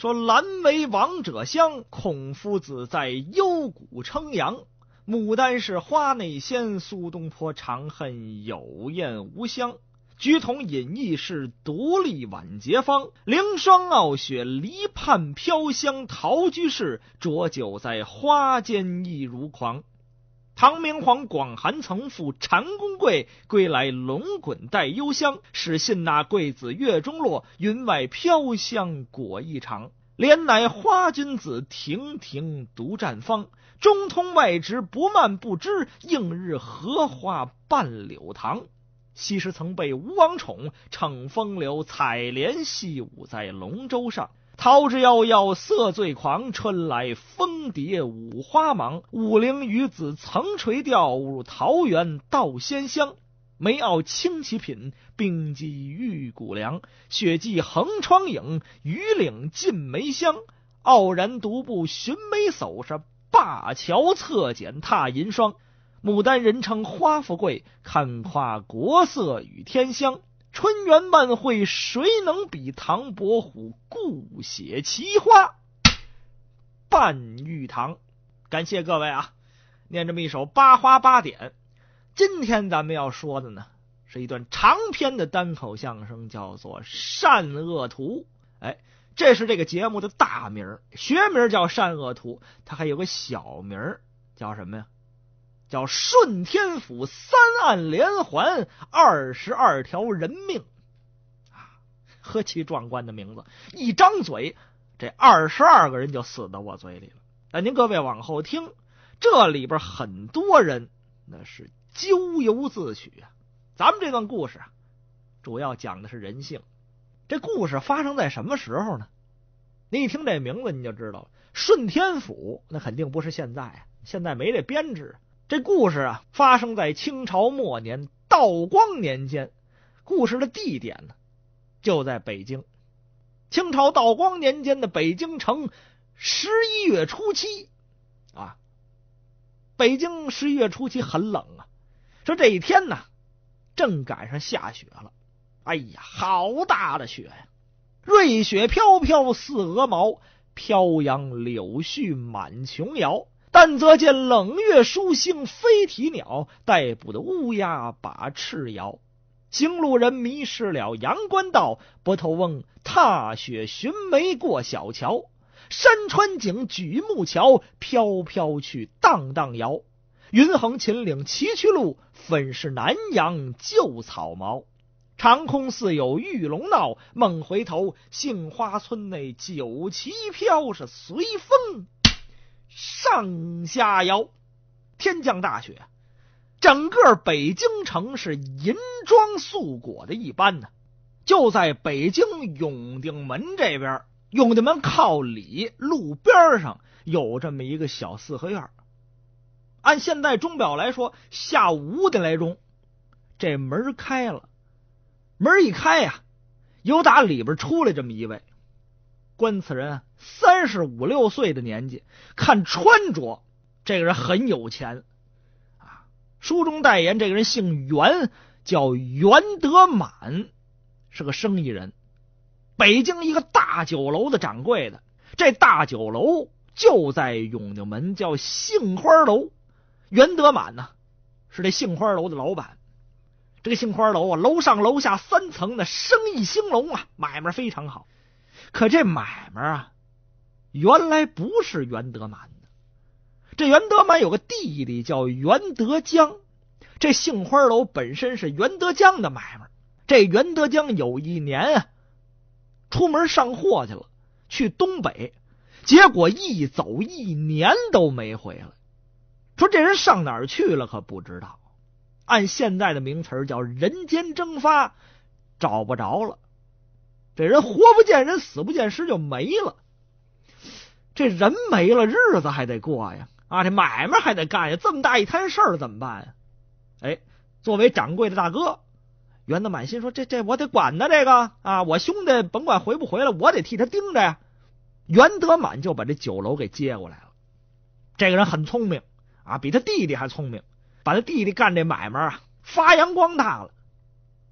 说兰为王者香，孔夫子在幽谷称扬；牡丹是花内仙，苏东坡长恨有艳无香；菊同隐逸是独立晚节芳，凌霜傲雪离畔飘香；陶居士浊酒在花间亦如狂。唐明皇广寒曾赴蟾宫跪，归来龙滚带幽香。使信那桂子月中落，云外飘香果一长。莲乃花君子，亭亭独占芳。中通外直，不蔓不枝，映日荷花半柳塘。西施曾被吴王宠，逞风流采莲戏舞在龙舟上。桃之夭夭，色最狂。春来蜂蝶舞花忙。武陵渔子曾垂钓，入桃源道仙乡。梅傲清奇品，冰肌玉骨凉。雪霁横窗影，雨岭浸梅香。傲然独步寻梅叟，是灞桥侧剪踏银霜。牡丹人称花富贵，看夸国色与天香。春园万会，谁能比？唐伯虎故写奇花。半玉堂，感谢各位啊！念这么一首八花八点。今天咱们要说的呢，是一段长篇的单口相声，叫做《善恶图》。哎，这是这个节目的大名儿，学名叫《善恶图》，它还有个小名叫什么呀？叫顺天府三案连环二十二条人命啊，何其壮观的名字！一张嘴，这二十二个人就死到我嘴里了。那您各位往后听，这里边很多人那是咎由自取啊。咱们这段故事啊，主要讲的是人性。这故事发生在什么时候呢？您一听这名字，您就知道了。顺天府那肯定不是现在啊，现在没这编制。这故事啊，发生在清朝末年道光年间。故事的地点呢，就在北京。清朝道光年间的北京城，十一月初七啊，北京十一月初七很冷啊。说这一天呢，正赶上下雪了。哎呀，好大的雪呀！瑞雪飘飘似鹅毛，飘扬柳絮满琼瑶。但则见冷月疏星飞啼鸟，逮捕的乌鸦把翅摇。行路人迷失了阳关道，泊头翁踏雪寻梅过小桥。山川景举目瞧，飘飘去，荡荡摇。云横秦岭崎岖路，粉饰南阳旧草茅。长空似有玉龙闹，梦回头杏花村内酒旗飘，是随风。上下摇。天降大雪，整个北京城是银装素裹的一般呢。就在北京永定门这边，永定门靠里路边上有这么一个小四合院。按现在钟表来说，下午五点来钟，这门开了，门一开呀，有打里边出来这么一位。观此人三十五六岁的年纪，看穿着，这个人很有钱啊。书中代言，这个人姓袁，叫袁德满，是个生意人，北京一个大酒楼的掌柜的。这大酒楼就在永定门，叫杏花楼。袁德满呢，是这杏花楼的老板。这个杏花楼啊，楼上楼下三层，的生意兴隆啊，买卖非常好。可这买卖啊，原来不是袁德满的。这袁德满有个弟弟叫袁德江，这杏花楼本身是袁德江的买卖。这袁德江有一年啊，出门上货去了，去东北，结果一走一年都没回来。说这人上哪儿去了，可不知道。按现在的名词叫人间蒸发，找不着了。这人活不见人，死不见尸，就没了。这人没了，日子还得过呀！啊，这买卖还得干呀！这么大一摊事儿怎么办呀？哎，作为掌柜的大哥，袁德满心说：“这这，我得管呢。这个啊，我兄弟甭管回不回来，我得替他盯着呀。”袁德满就把这酒楼给接过来了。这个人很聪明啊，比他弟弟还聪明，把他弟弟干这买卖啊发扬光大了。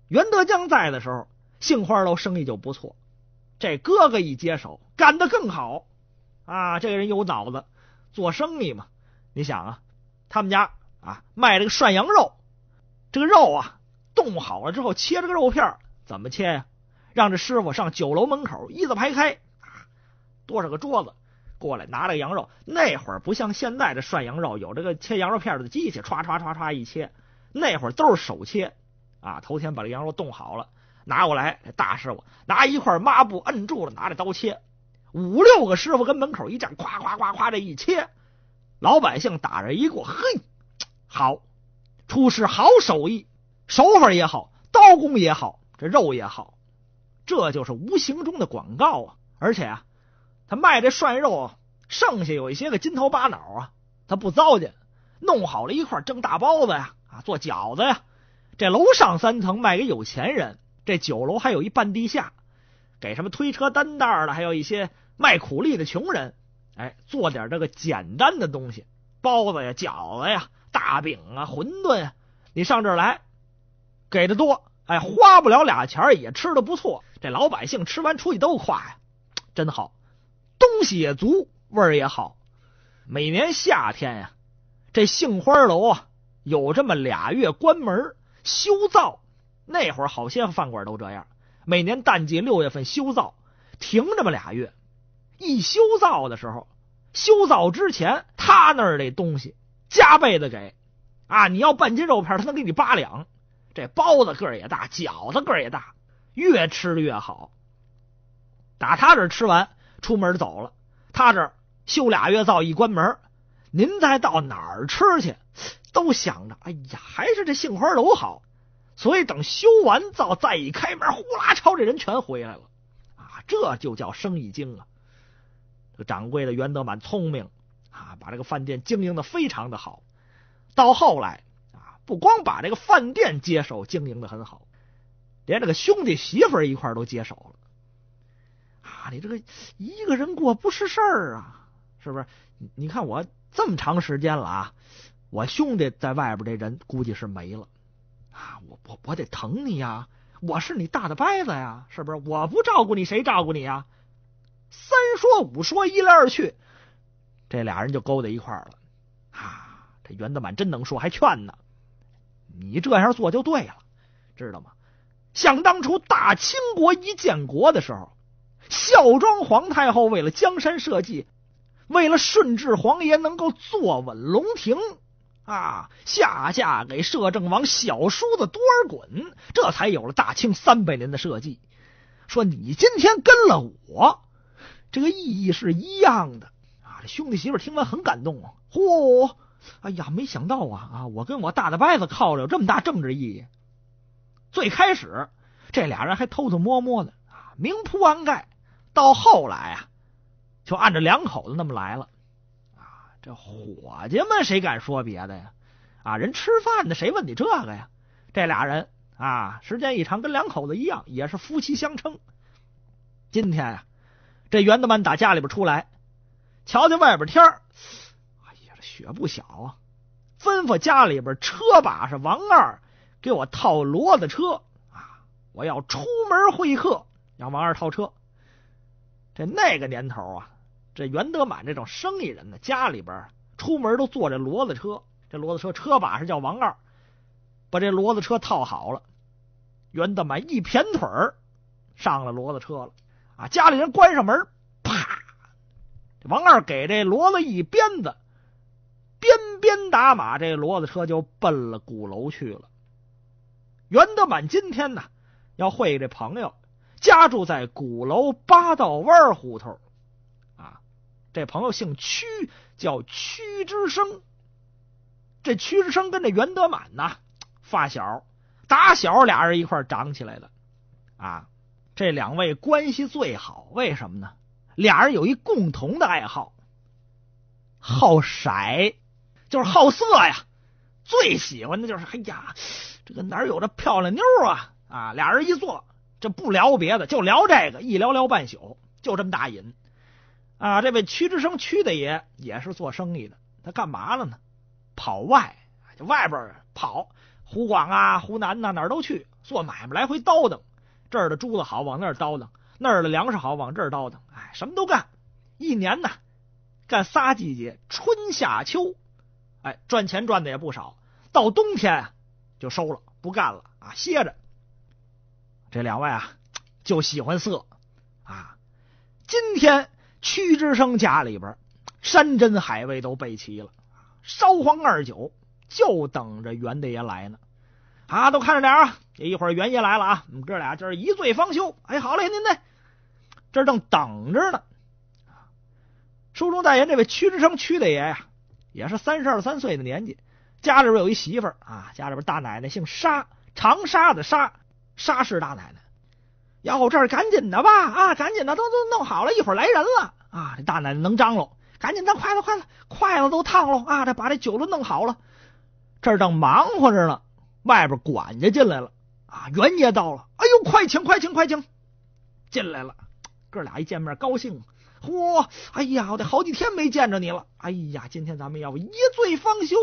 袁德江在的时候。杏花楼生意就不错，这哥哥一接手干得更好，啊，这个人有脑子，做生意嘛。你想啊，他们家啊卖这个涮羊肉，这个肉啊冻好了之后切这个肉片怎么切呀？让这师傅上酒楼门口一字排开啊，多少个桌子过来拿个羊肉。那会儿不像现在的涮羊肉有这个切羊肉片的机器，歘歘歘歘一切。那会儿都是手切啊，头天把这羊肉冻好了。拿过来，这大师傅拿一块抹布摁住了，拿着刀切。五六个师傅跟门口一站，咵咵咵咵，这一切，老百姓打这一过，嘿，好，厨师好手艺，手法也好，刀工也好，这肉也好，这就是无形中的广告啊！而且啊，他卖这涮肉剩下有一些个筋头巴脑啊，他不糟践，弄好了一块蒸大包子呀，啊，做饺子呀，这楼上三层卖给有钱人。这酒楼还有一半地下，给什么推车担担儿的，还有一些卖苦力的穷人，哎，做点这个简单的东西，包子呀、饺子呀、大饼啊、馄饨啊，你上这儿来，给的多，哎，花不了俩钱也吃的不错。这老百姓吃完出去都夸呀，真好，东西也足，味儿也好。每年夏天呀，这杏花楼啊有这么俩月关门修造那会儿好些饭馆都这样，每年淡季六月份修灶，停这么俩月。一修灶的时候，修灶之前，他那儿这东西加倍的给，啊，你要半斤肉片，他能给你八两。这包子个儿也大，饺子个儿也大，越吃越好。打他这儿吃完，出门走了，他这儿修俩月灶一关门，您再到哪儿吃去，都想着，哎呀，还是这杏花楼好。所以等修完灶再一开门，呼啦，朝这人全回来了啊！这就叫生意经啊！这掌柜的袁德满聪明啊，把这个饭店经营的非常的好。到后来啊，不光把这个饭店接手经营的很好，连这个兄弟媳妇一块都接手了啊！你这个一个人过不是事儿啊，是不是？你看我这么长时间了啊，我兄弟在外边这人估计是没了。我我我得疼你呀，我是你大的伯子呀，是不是？我不照顾你，谁照顾你啊？三说五说，一来二去，这俩人就勾在一块儿了。啊，这袁德满真能说，还劝呢。你这样做就对了，知道吗？想当初大清国一建国的时候，孝庄皇太后为了江山社稷，为了顺治皇爷能够坐稳龙庭。啊，下嫁给摄政王小叔子多尔衮，这才有了大清三百年的社稷。说你今天跟了我，这个意义是一样的啊。这兄弟媳妇听完很感动啊，嚯，哎呀，没想到啊啊，我跟我大大伯子靠着有这么大政治意义。最开始这俩人还偷偷摸摸的啊，明铺暗盖，到后来啊，就按着两口子那么来了。伙计们，谁敢说别的呀？啊，人吃饭的，谁问你这个呀？这俩人啊，时间一长，跟两口子一样，也是夫妻相称。今天呀，这袁德满打家里边出来，瞧瞧外边天儿，哎呀，这雪不小啊！吩咐家里边车把式王二给我套骡子车啊，我要出门会客，让王二套车。这那个年头啊。这袁德满这种生意人呢，家里边出门都坐着骡子车。这骡子车车把是叫王二，把这骡子车套好了。袁德满一撇腿儿上了骡子车了啊！家里人关上门，啪！这王二给这骡子一鞭子，鞭鞭打马，这骡子车就奔了鼓楼去了。袁德满今天呢要会这朋友，家住在鼓楼八道湾胡同。这朋友姓屈，叫屈之声。这屈之声跟这袁德满呐发小，打小俩人一块长起来的，啊。这两位关系最好，为什么呢？俩人有一共同的爱好，好色，就是好色呀。最喜欢的就是，哎呀，这个哪有这漂亮妞啊啊！俩人一坐，这不聊别的，就聊这个，一聊聊半宿，就这么大瘾。啊，这位屈之生屈大爷也是做生意的，他干嘛了呢？跑外，就外边跑，湖广啊、湖南呐，哪儿都去做买卖，来回叨叨。这儿的珠子好，往那儿叨叨；那儿的粮食好，往这儿叨叨。哎，什么都干，一年呢，干仨季节，春夏秋，哎，赚钱赚的也不少。到冬天啊，就收了，不干了啊，歇着。这两位啊，就喜欢色啊，今天。屈之生家里边，山珍海味都备齐了，烧黄二酒，就等着袁大爷来呢。啊，都看着点啊！这一会儿袁爷来了啊，我们哥俩这一醉方休。哎，好嘞，您呢？这正等着呢。书中代言这位屈之生屈大爷呀，也是三十二三岁的年纪，家里边有一媳妇儿啊，家里边大奶奶姓沙，长沙的沙沙氏大奶奶。要这儿赶紧的吧啊，赶紧的，都都弄好了，一会儿来人了啊！这大奶奶能张罗，赶紧的，快了，快了，筷子都烫了啊！这把这酒都弄好了，这儿正忙活着呢。外边管家进来了啊，袁爷到了！哎呦，快请快请快请！进来了，哥俩一见面高兴，嚯！哎呀，我得好几天没见着你了！哎呀，今天咱们要一醉方休。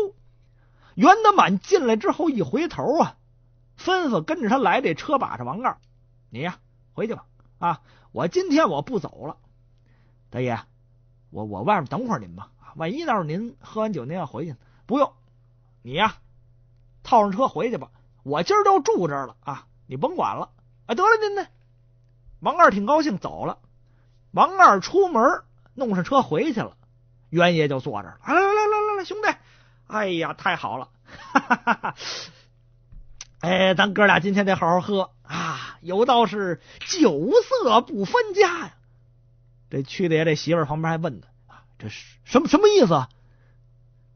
袁德满进来之后一回头啊，吩咐跟着他来这车把这王二。你呀。回去吧，啊！我今天我不走了，大爷，我我外面等会儿您吧，万一到时候您喝完酒您要回去，不用你呀，套上车回去吧。我今儿都住这儿了啊，你甭管了。啊，得了，您呢？王二挺高兴，走了。王二出门弄上车回去了，袁爷就坐这儿了。来来来来来，兄弟，哎呀，太好了，哈哈哈哈！哎，咱哥俩今天得好好喝。有道是酒色不分家呀！这屈大爷这媳妇儿旁边还问他啊，这是什么什么意思？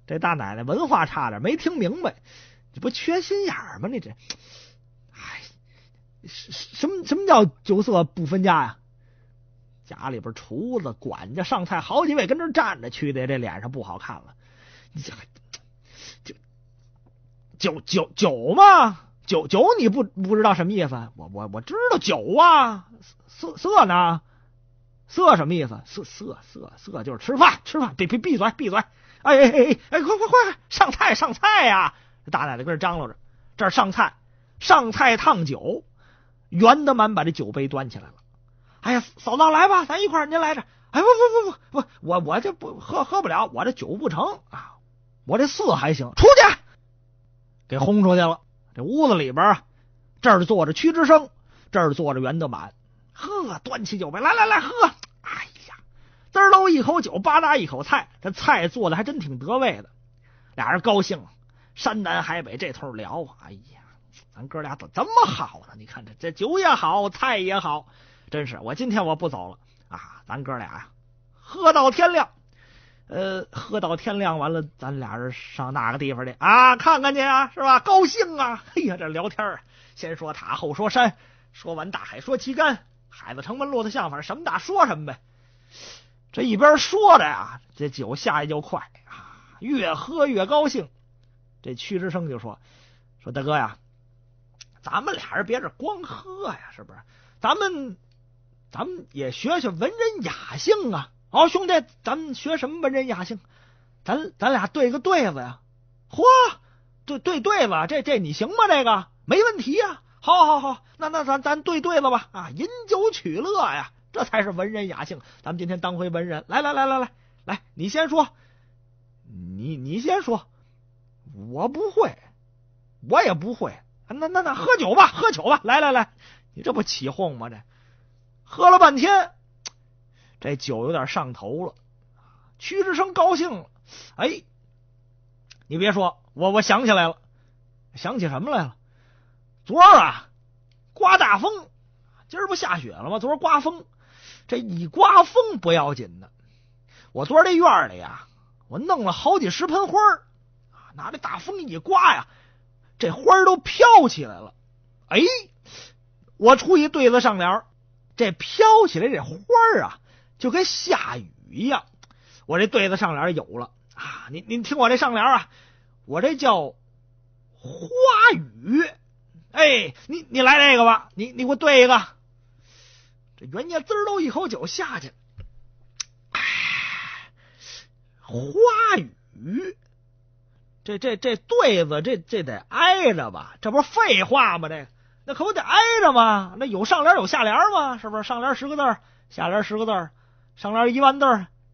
这大奶奶文化差点，没听明白，这不缺心眼儿吗？你这，哎，什么什么叫酒色不分家呀？家里边厨子、管家、上菜好几位跟这站着，屈大爷这脸上不好看了。酒酒酒酒吗？酒酒你不不知道什么意思？我我我知道酒啊，色色呢？色什么意思？色色色色就是吃饭吃饭，闭闭闭嘴闭嘴！哎哎哎哎，快快快，上菜上菜呀！大奶奶跟这张罗着，这儿上菜上菜烫酒。袁德满把这酒杯端起来了。哎呀，嫂子来吧，咱一块儿您来着？哎不不不不不，我我就不喝喝不了，我这酒不成啊，我这色还行。出去，给轰出去了。这屋子里边啊，这儿坐着屈之声，这儿坐着袁德满。呵，端起酒杯来，来来喝！哎呀，滋溜一口酒，吧嗒一口菜，这菜做的还真挺得味的。俩人高兴，山南海北这头聊。哎呀，咱哥俩咋这么好呢？你看这这酒也好，菜也好，真是。我今天我不走了啊，咱哥俩呀，喝到天亮。呃，喝到天亮完了，咱俩人上那个地方去啊，看看去啊，是吧？高兴啊！哎呀，这聊天啊，先说塔后说山，说完大海说旗杆，海子城门落子象法，什么大说什么呗。这一边说着呀，这酒下去就快啊，越喝越高兴。这屈之声就说说大哥呀，咱们俩人别这光喝呀，是不是？咱们咱们也学学文人雅兴啊。好兄弟，咱们学什么文人雅兴？咱咱俩对个对子呀！嚯，对对对子，这这你行吗？这个没问题呀！好，好，好，那那咱咱对对子吧！啊，饮酒取乐呀，这才是文人雅兴。咱们今天当回文人，来来来来来来，你先说，你你先说，我不会，我也不会。那那那喝酒吧，喝酒吧，来来来，你这不起哄吗？这喝了半天。这酒有点上头了，屈之声高兴了。哎，你别说我，我想起来了，想起什么来了？昨儿啊，刮大风，今儿不下雪了吗？昨儿刮风，这一刮风不要紧的，我昨儿这院里呀，我弄了好几十盆花拿这大风一刮呀，这花都飘起来了。哎，我出一对子上联，这飘起来这花啊。就跟下雨一样，我这对子上联有了啊！你你听我这上联啊，我这叫花雨。哎，你你来这个吧，你你给我对一个。这袁家滋都一口酒下去，哎，花雨。这这这对子，这这得挨着吧？这不是废话吗？这个那可不得挨着吗？那有上联有下联吗？是不是上联十个字，下联十个字？上联一万字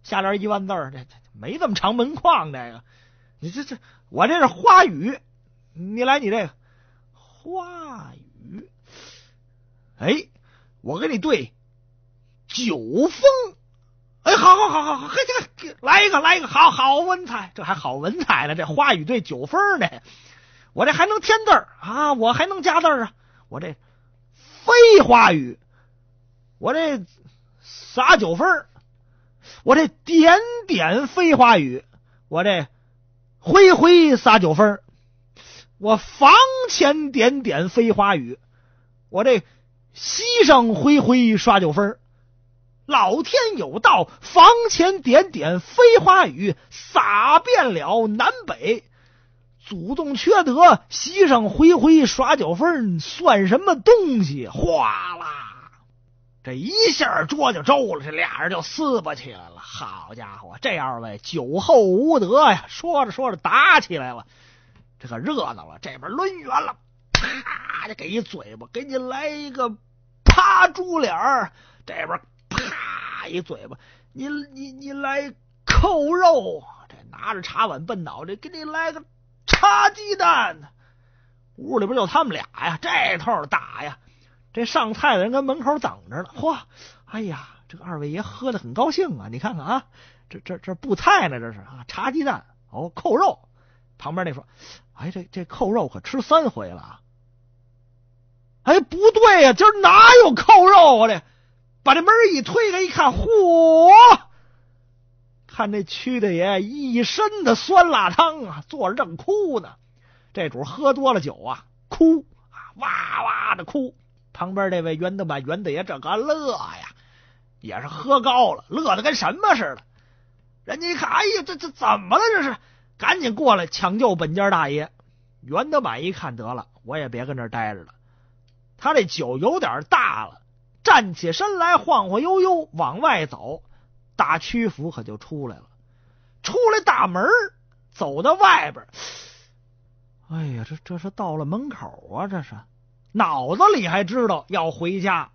下联一万字这这没这么长门框。这个，你这这，我这是花语，你来你这个花语，哎，我跟你对九风，哎，好好好好好，来一个来一个，好好文采，这还好文采呢，这花语对九风呢，我这还能添字啊，我还能加字啊，我这非花语，我这撒酒分儿。我这点点飞花雨，我这挥挥撒酒疯我房前点点飞花雨，我这席上挥挥刷酒疯老天有道，房前点点飞花雨，洒遍了南北；祖宗缺德，席上挥挥耍酒疯算什么东西？哗啦！这一下桌就周了，这俩人就撕巴起来了。好家伙，这二位酒后无德呀！说着说着打起来了，这可热闹了。这边抡圆了，啪就给一嘴巴，给你来一个啪猪脸儿；这边啪一嘴巴，你你你来扣肉。这拿着茶碗奔脑袋，给你来个插鸡蛋。屋里边就他们俩呀，这套打呀。这上菜的人跟门口等着呢。嚯，哎呀，这二位爷喝的很高兴啊！你看看啊，这这这布菜呢？这是啊，茶鸡蛋哦，扣肉。旁边那说：“哎，这这扣肉可吃三回了啊！”哎，不对呀，今儿哪有扣肉啊？这把这门一推开一看，嚯！看那屈大爷一身的酸辣汤啊，坐着正哭呢。这主喝多了酒啊，哭啊，哇哇的哭。旁边这位袁德满、袁大爷这个乐呀，也是喝高了，乐得跟什么似的。人家一看，哎呀，这这怎么了？这是，赶紧过来抢救本家大爷。袁德满一看，得了，我也别跟这待着了。他这酒有点大了，站起身来晃晃悠悠往外走，大屈服可就出来了。出来大门，走到外边，哎呀，这这是到了门口啊，这是。脑子里还知道要回家，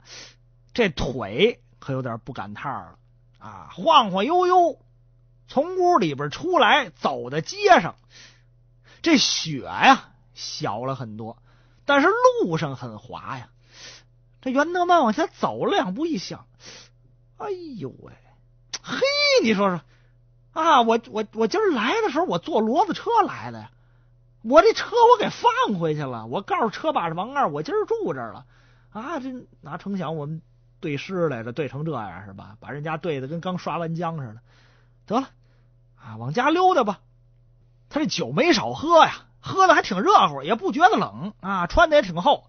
这腿可有点不赶趟了啊，晃晃悠悠从屋里边出来，走到街上。这雪呀小了很多，但是路上很滑呀。这袁德曼往前走了两步，一想：“哎呦喂，嘿，你说说啊，我我我今儿来的时候，我坐骡子车来的呀。”我这车我给放回去了，我告诉车把式王二，我今儿住这儿了，啊，这拿成想我们对诗来着，对成这样是吧？把人家对的跟刚刷完浆似的，得了，啊，往家溜达吧。他这酒没少喝呀，喝的还挺热乎，也不觉得冷啊，穿的也挺厚，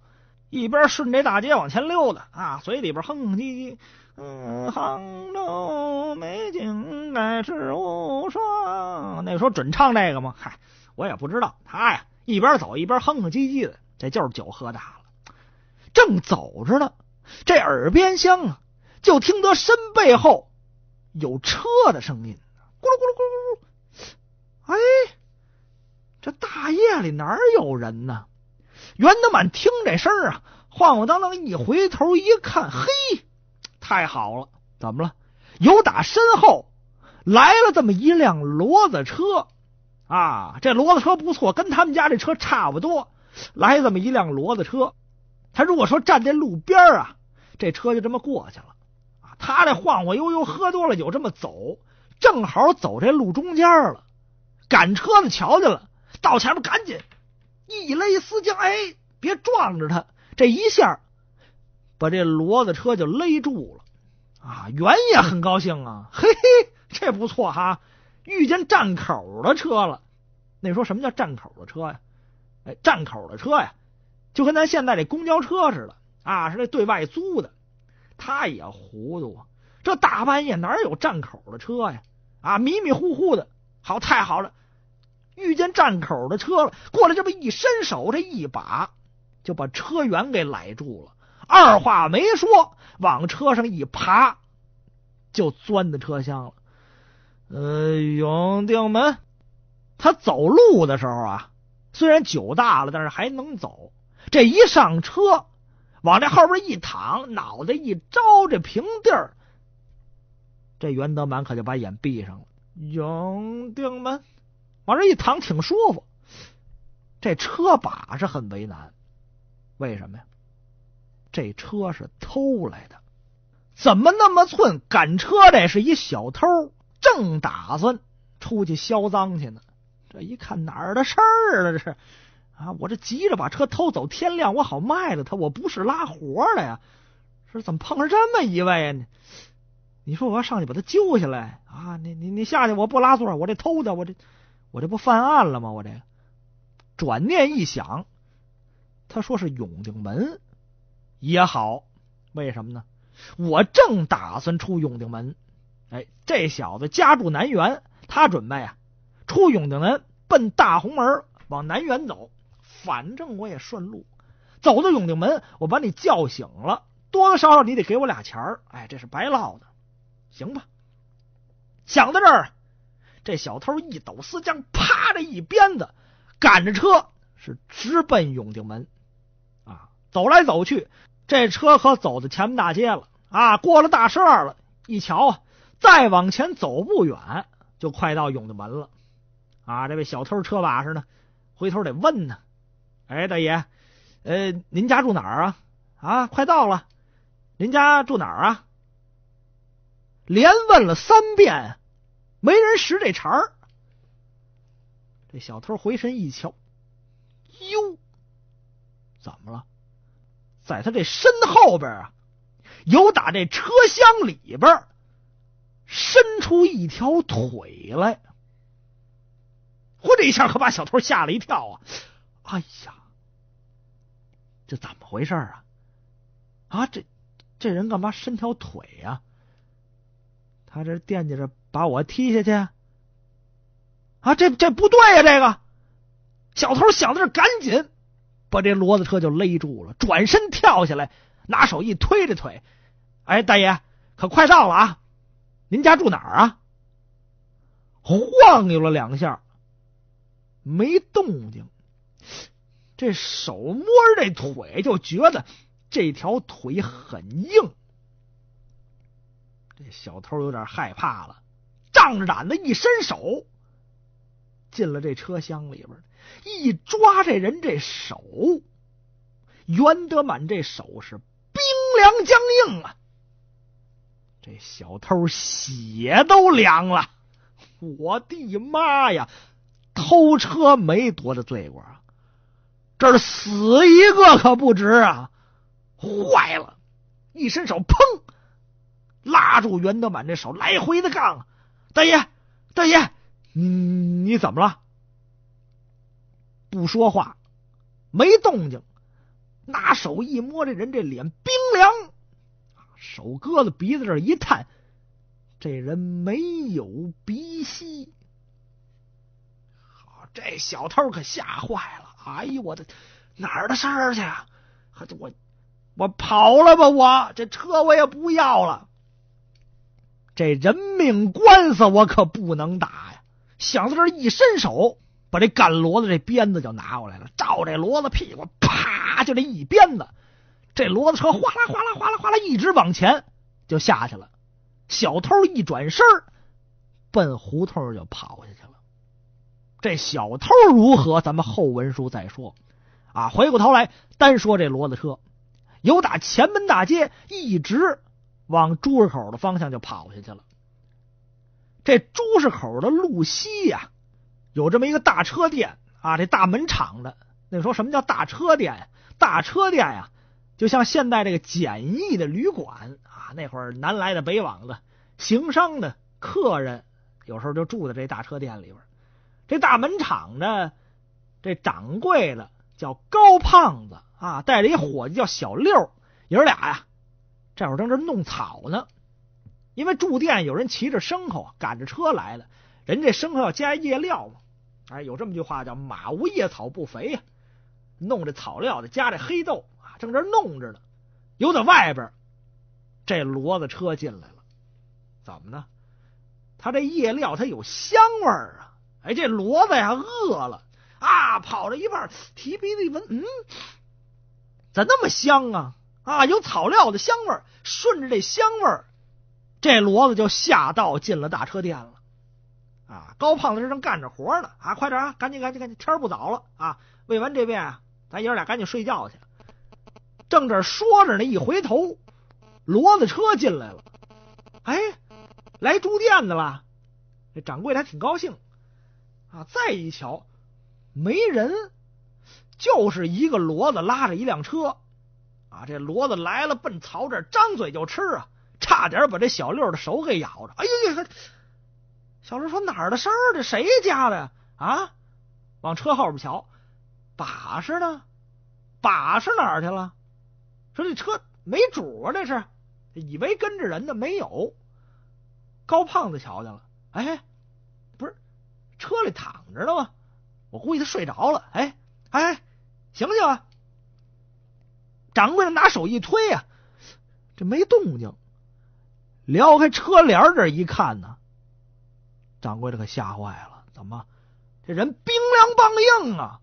一边顺着大街往前溜达，啊，嘴里边哼哼唧唧，嗯，杭州美景乃至无双，那时候准唱这个吗？嗨。我也不知道他呀，一边走一边哼哼唧唧的，这就是酒喝大了。正走着呢，这耳边厢就听得身背后有车的声音，咕噜咕噜咕噜咕。噜。哎，这大夜里哪有人呢？袁德满听这声啊，晃晃荡荡一回头一看，嘿，太好了！怎么了？有打身后来了这么一辆骡子车。啊，这骡子车不错，跟他们家这车差不多。来这么一辆骡子车，他如果说站在路边啊，这车就这么过去了啊。他这晃晃悠悠，喝多了酒这么走，正好走这路中间了。赶车的瞧见了，到前面赶紧一勒丝缰，哎，别撞着他！这一下把这骡子车就勒住了啊。袁也很高兴啊，嘿嘿，这不错哈。遇见站口的车了，那说什么叫站口的车呀？哎，站口的车呀，就跟咱现在这公交车似的啊，是那对外租的。他也糊涂，啊，这大半夜哪有站口的车呀？啊，迷迷糊糊的，好太好了，遇见站口的车了，过来这么一伸手，这一把就把车员给拦住了，二话没说，往车上一爬，就钻到车厢了。呃，永定门，他走路的时候啊，虽然酒大了，但是还能走。这一上车，往这后边一躺，脑袋一招，这平地儿，这袁德满可就把眼闭上了。永定门，往这一躺挺舒服，这车把是很为难，为什么呀？这车是偷来的，怎么那么寸？赶车的是一小偷。正打算出去销赃去呢，这一看哪儿的事儿啊？这是啊！我这急着把车偷走，天亮我好卖了它。我不是拉活的呀！是怎么碰上这么一位呢？你说我要上去把他救下来啊！你你你下去！我不拉座，我这偷的，我这我这不犯案了吗？我这转念一想，他说是永定门也好，为什么呢？我正打算出永定门。哎，这小子家住南园，他准备啊，出永定门奔大红门，往南园走。反正我也顺路，走到永定门，我把你叫醒了，多多少少你得给我俩钱儿。哎，这是白唠的，行吧？想到这儿，这小偷一抖丝缰，啪，的一鞭子，赶着车是直奔永定门。啊，走来走去，这车可走到前门大街了啊，过了大社了，一瞧啊。再往前走不远，就快到永定门了。啊，这位小偷车把式呢，回头得问呢。哎，大爷，呃，您家住哪儿啊？啊，快到了，您家住哪儿啊？连问了三遍，没人识这茬儿。这小偷回身一瞧，哟，怎么了？在他这身后边啊，有打这车厢里边。伸出一条腿来，我这一下可把小偷吓了一跳啊！哎呀，这怎么回事啊？啊，这这人干嘛伸条腿呀？他这惦记着把我踢下去啊？这这不对呀！这个小偷想的是赶紧把这骡子车就勒住了，转身跳下来，拿手一推这腿。哎，大爷，可快到了啊！您家住哪儿啊？晃悠了两下，没动静。这手摸着这腿，就觉得这条腿很硬。这小偷有点害怕了，仗胆子一伸手，进了这车厢里边，一抓这人这手。袁德满这手是冰凉僵硬啊。这小偷血都凉了！我的妈呀，偷车没多大罪过啊，这死一个可不值啊！坏了，一伸手，砰！拉住袁德满这手，来回的杠。大爷，大爷，你你怎么了？不说话，没动静。拿手一摸，这人这脸冰凉。手搁在鼻子这一探，这人没有鼻息。好，这小偷可吓坏了！哎呦我的，哪儿的事儿去啊？我我跑了吧？我这车我也不要了。这人命官司我可不能打呀！想到这儿，一伸手把这干骡子这鞭子就拿过来了，照这骡子屁股，啪就这一鞭子。这骡子车哗啦哗啦哗啦哗啦，一直往前就下去了。小偷一转身，奔胡同就跑下去了。这小偷如何？咱们后文书再说啊。回过头来，单说这骡子车，由打前门大街一直往朱市口的方向就跑下去了。这朱市口的路西呀，有这么一个大车店啊，这大门厂的。那说什么叫大车店？大车店呀。就像现在这个简易的旅馆啊，那会儿南来的北往的行商的客人，有时候就住在这大车店里边。这大门敞的，这掌柜的叫高胖子啊，带着一伙计叫小六，爷儿俩呀，这会儿正这弄草呢。因为住店有人骑着牲口赶着车来了，人家牲口要加夜料嘛。哎，有这么句话叫“马无夜草不肥”呀，弄着草料的加着黑豆。正这弄着呢，有在外边，这骡子车进来了。怎么呢？他这夜料它有香味儿啊！哎，这骡子呀饿了啊，跑了一半，提鼻子一闻，嗯，咋那么香啊？啊，有草料的香味儿。顺着这香味儿，这骡子就下道进了大车店了。啊，高胖子这正干着活呢啊，快点啊，赶紧赶紧赶紧，天不早了啊，喂完这边，咱爷俩赶紧睡觉去正这说着呢，一回头，骡子车进来了。哎，来住店的了。这掌柜的还挺高兴啊。再一瞧，没人，就是一个骡子拉着一辆车。啊，这骡子来了，奔曹这张嘴就吃啊，差点把这小六的手给咬着。哎呀呀！小六说：“哪儿的事儿？这谁家的呀？”啊，往车后边瞧，把式呢？把式哪儿去了？说这车没主啊，这是以为跟着人呢，没有。高胖子瞧见了，哎，不是车里躺着呢吗？我估计他睡着了，哎哎，醒醒啊！掌柜的拿手一推啊，这没动静。撩开车帘这一看呢，掌柜的可吓坏了，怎么这人冰凉梆硬啊？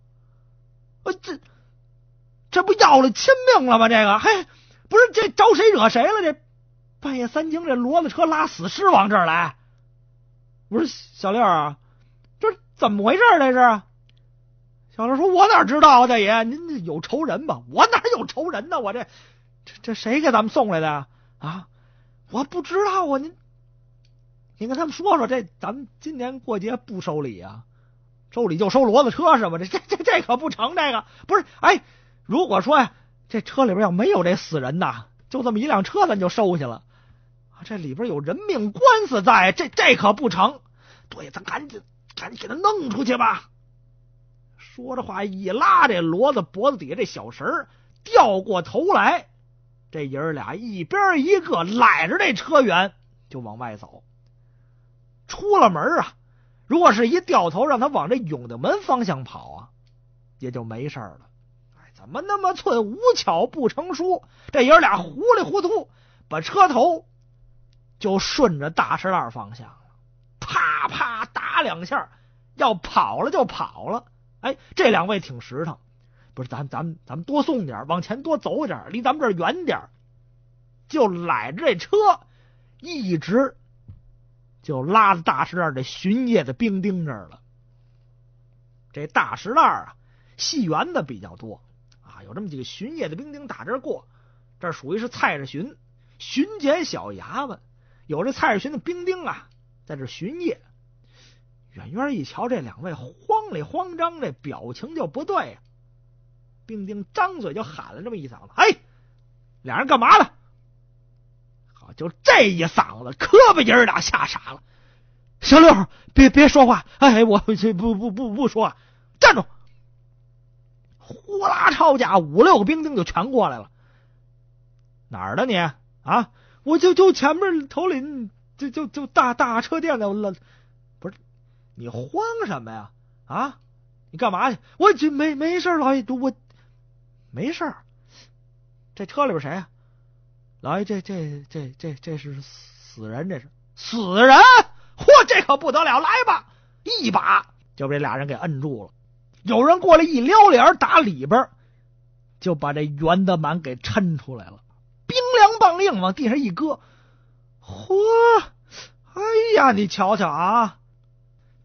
啊，这……这不要了亲命了吗？这个嘿，不是这招谁惹谁了？这半夜三更，这骡子车拉死尸往这儿来。我说小六啊，这怎么回事？这是小六说：“我哪知道啊，大爷，您有仇人吧？我哪有仇人呢？我这这这谁给咱们送来的啊？啊，我不知道啊。您您跟他们说说，这咱们今年过节不收礼啊，收礼就收骡子车是吧？这这这这可不成。这个不是哎。”如果说呀，这车里边要没有这死人呐，就这么一辆车咱就收下了。这里边有人命官司，在这这可不成。对，咱赶紧赶紧给他弄出去吧。说着话，一拉这骡子脖子底下这小绳儿，掉过头来，这爷儿俩一边一个揽着这车员就往外走。出了门啊，如果是一掉头让他往这永定门方向跑啊，也就没事了。怎么那么寸？无巧不成书，这爷俩糊里糊涂把车头就顺着大石栏方向了，啪啪打两下，要跑了就跑了。哎，这两位挺实诚，不是咱咱咱们多送点，往前多走点，离咱们这儿远点，就揽着这车一直就拉着大石栏这巡夜的兵丁这儿了。这大石栏啊，戏园子比较多。有这么几个巡夜的兵丁打这过，这属于是蔡氏巡巡检小衙门，有这蔡氏巡的兵丁啊，在这巡夜。远远一瞧，这两位慌里慌张，这表情就不对。兵丁张嘴就喊了这么一嗓子：“哎，俩人干嘛呢？好，就这一嗓子，可把爷俩吓傻了。小六，别别说话，哎，我这 不不不不说，站住！呼啦，抄家五六个兵丁就全过来了。哪儿的你啊？我就就前面头领，就就就大大车店的了。不是你慌什么呀？啊，你干嘛去？我这没没事，老爷，我没事。这车里边谁啊？老爷，这这这这这是死人，这是死人。嚯，这可不得了！来吧，一把就被俩人给摁住了。有人过来一撩帘打里边就把这袁德满给抻出来了。冰凉棒硬往地上一搁，嚯！哎呀，你瞧瞧啊！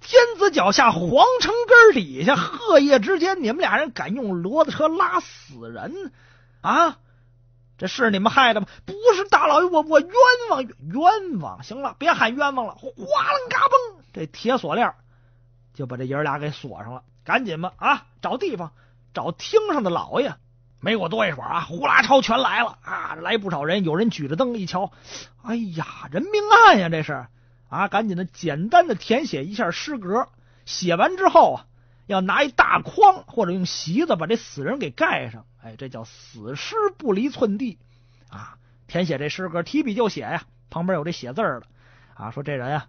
天子脚下，皇城根底下，荷夜之间，你们俩人敢用骡子车拉死人啊？这是你们害的吗？不是，大老爷，我我冤枉，冤枉！行了，别喊冤枉了。哗啦嘎嘣，这铁锁链就把这爷俩给锁上了。赶紧吧啊！找地方，找厅上的老爷。没过多一会儿啊，呼啦超全来了啊，来不少人。有人举着灯一瞧，哎呀，人命案呀，这是啊！赶紧的，简单的填写一下诗格。写完之后啊，要拿一大筐或者用席子把这死人给盖上。哎，这叫死尸不离寸地啊！填写这诗格，提笔就写呀。旁边有这写字儿的啊，说这人啊。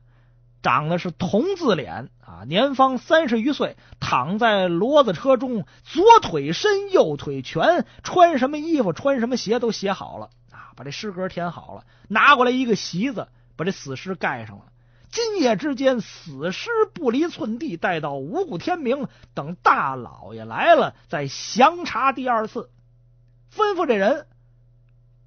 长得是童字脸啊，年方三十余岁，躺在骡子车中，左腿伸，右腿蜷，穿什么衣服，穿什么鞋都写好了啊，把这诗格填好了，拿过来一个席子，把这死尸盖上了。今夜之间，死尸不离寸地，待到五谷天明，等大老爷来了，再详查第二次。吩咐这人，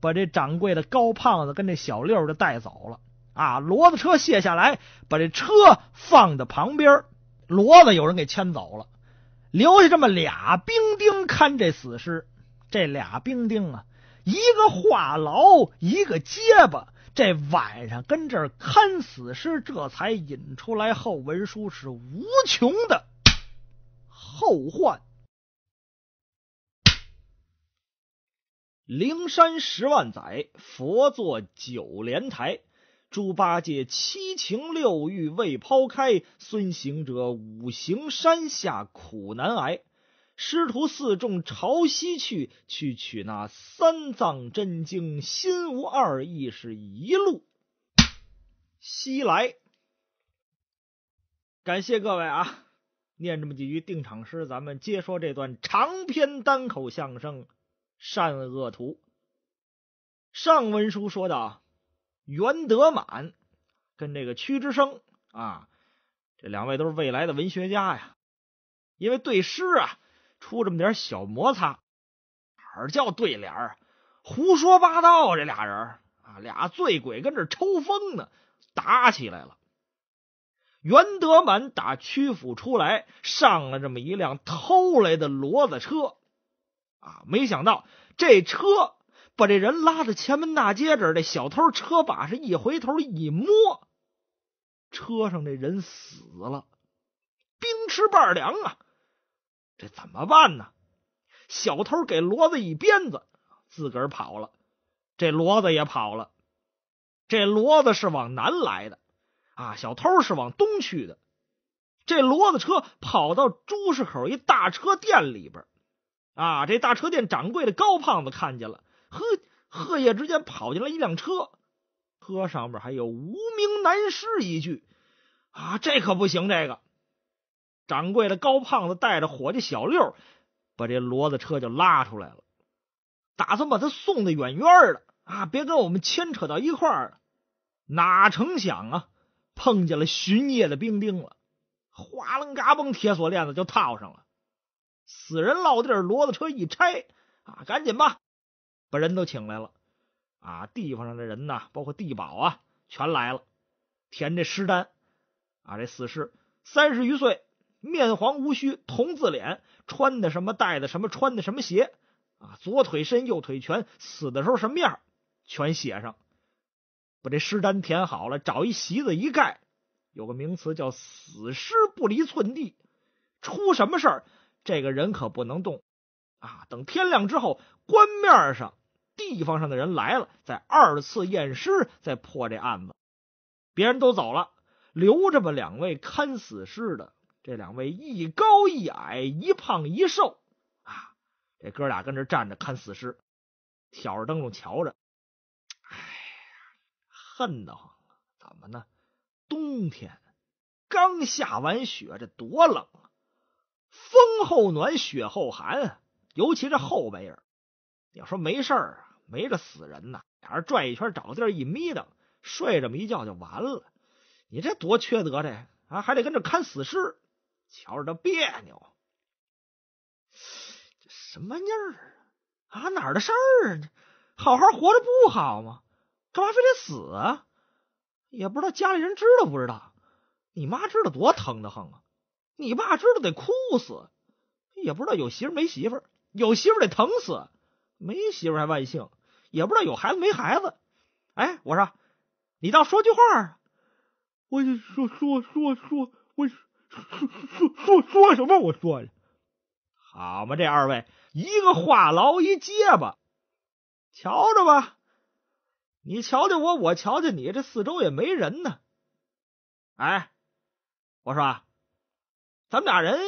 把这掌柜的高胖子跟这小六儿就带走了。啊，骡子车卸下来，把这车放在旁边骡子有人给牵走了，留下这么俩兵丁看这死尸。这俩兵丁啊，一个话痨，一个结巴。这晚上跟这儿看死尸，这才引出来后文书是无穷的后患。灵山十万载，佛坐九莲台。猪八戒七情六欲未抛开，孙行者五行山下苦难挨。师徒四众朝西去，去取那三藏真经，心无二意是一路西来。感谢各位啊，念这么几句定场诗，咱们接说这段长篇单口相声《善恶图》。上文书说到。袁德满跟这个屈之生啊，这两位都是未来的文学家呀，因为对诗啊出这么点小摩擦，哪叫对联啊，胡说八道！这俩人啊，俩醉鬼跟这抽风呢，打起来了。袁德满打曲阜出来，上了这么一辆偷来的骡子车啊，没想到这车。把这人拉到前门大街这儿，这小偷车把是一回头一摸，车上这人死了，冰吃半凉啊！这怎么办呢？小偷给骡子一鞭子，自个儿跑了，这骡子也跑了。这骡子是往南来的啊，小偷是往东去的。这骡子车跑到朱市口一大车店里边啊，这大车店掌柜的高胖子看见了。呵，贺夜之间跑进来一辆车，车上面还有无名男尸一具啊！这可不行，这个掌柜的高胖子带着伙计小六，把这骡子车就拉出来了，打算把他送的远远的啊，别跟我们牵扯到一块儿。哪成想啊，碰见了巡夜的兵丁了，哗楞嘎嘣，铁锁链子就套上了。死人落地，骡子车一拆啊，赶紧吧。把人都请来了啊！地方上的人呐，包括地保啊，全来了。填这尸单啊，这死尸三十余岁，面黄无须，童子脸，穿的什么，戴的什么，穿的什么鞋啊？左腿伸，右腿蜷，死的时候什么样全写上。把这尸单填好了，找一席子一盖，有个名词叫“死尸不离寸地”，出什么事儿，这个人可不能动啊！等天亮之后，官面上。地方上的人来了，再二次验尸，再破这案子。别人都走了，留这么两位看死尸的。这两位一高一矮，一胖一瘦啊。这哥俩跟这站着看死尸，挑着灯笼瞧着。哎呀，恨得慌！怎么呢？冬天刚下完雪，这多冷啊！风后暖，雪后寒，尤其是后半夜。要说没事儿啊。没个死人呐，俩人转一圈，找个地儿一眯瞪，睡这么一觉就完了。你这多缺德的呀！啊，还得跟这看死尸，瞧着他别扭。这什么劲儿啊？啊，哪儿的事儿啊？好好活着不好吗？干嘛非得死啊？也不知道家里人知道不知道。你妈知道多疼的很啊！你爸知道得哭死。也不知道有媳妇没媳妇，有媳妇得疼死，没媳妇还万幸。也不知道有孩子没孩子，哎，我说你倒说句话，啊！我说说说说，我说说说说什么？我说的好嘛，这二位一个话痨，一结巴，瞧着吧，你瞧瞧我，我瞧瞧你，这四周也没人呢。哎，我说咱们俩人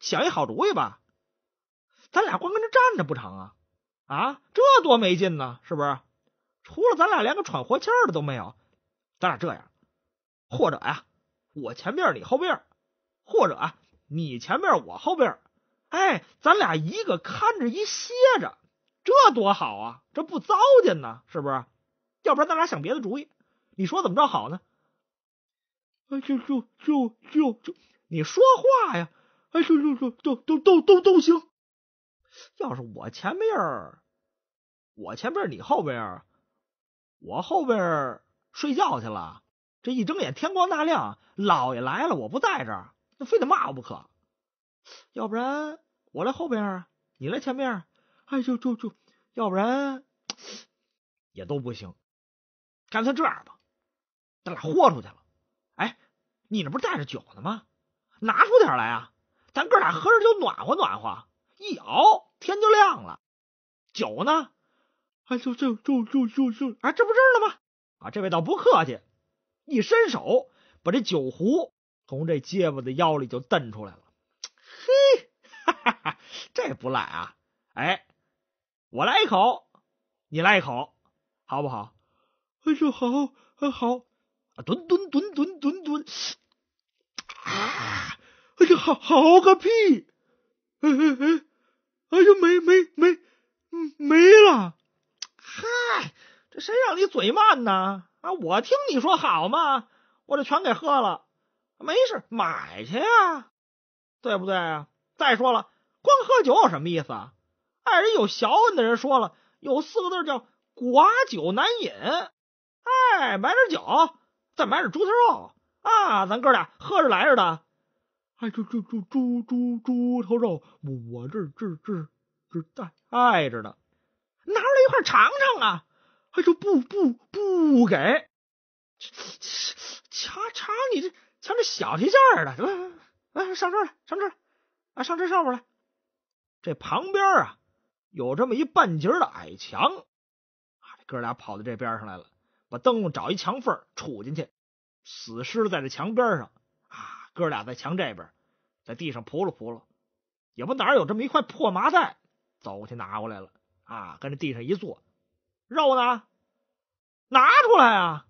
想一好主意吧，咱俩光跟着站着不成啊？啊，这多没劲呢，是不是？除了咱俩，连个喘活气儿的都没有。咱俩这样，或者呀，我前边你后边，或者你前边我后边，哎，咱俩一个看着一歇着，这多好啊！这不糟践呢，是不是？要不然咱俩想别的主意，你说怎么着好呢？哎，就就就就就，你说话呀！哎，就就就都都都都行。要是我前边儿，我前边儿你后边儿，我后边儿睡觉去了。这一睁眼，天光大亮，老爷来了，我不在这儿，那非得骂我不可。要不然我来后边儿，你来前边儿，哎，就就就，要不然也都不行。干脆这样吧，咱俩豁出去了。哎，你那不是带着酒呢吗？拿出点儿来啊，咱哥俩喝着酒暖和暖和。一熬天就亮了，酒呢？哎，就就就就就就哎，这不这儿了吗？啊，这位倒不客气，一伸手把这酒壶从这结巴的腰里就蹬出来了。嘿，哈哈哈，这不赖啊！哎，我来一口，你来一口，好不好？哎，呦，好，好，啊，吨吨吨吨吨吨，啊，哎呀，好好个屁！嘿嘿嘿。哎呀，没没没，嗯，没了。嗨，这谁让你嘴慢呢？啊，我听你说好嘛，我这全给喝了。没事，买去呀，对不对啊？再说了，光喝酒有什么意思啊？爱人有学问的人说了，有四个字叫寡酒难饮。哎，买点酒，再买点猪头肉啊，咱哥俩喝着来着的。还这这猪猪猪猪头肉，我这这这这带带着呢，拿出来一块尝尝啊！还说不不不给，瞧瞧你这瞧这小气劲儿的，来来上这儿来上这儿来上这上边来，这旁边啊有这么一半截的矮墙，这哥俩跑到这边上来了，把灯笼找一墙缝杵进去，死尸在这墙边上。哥俩在墙这边，在地上扑噜扑噜，也不哪有这么一块破麻袋，走过去拿过来了啊，跟着地上一坐，肉呢拿出来啊，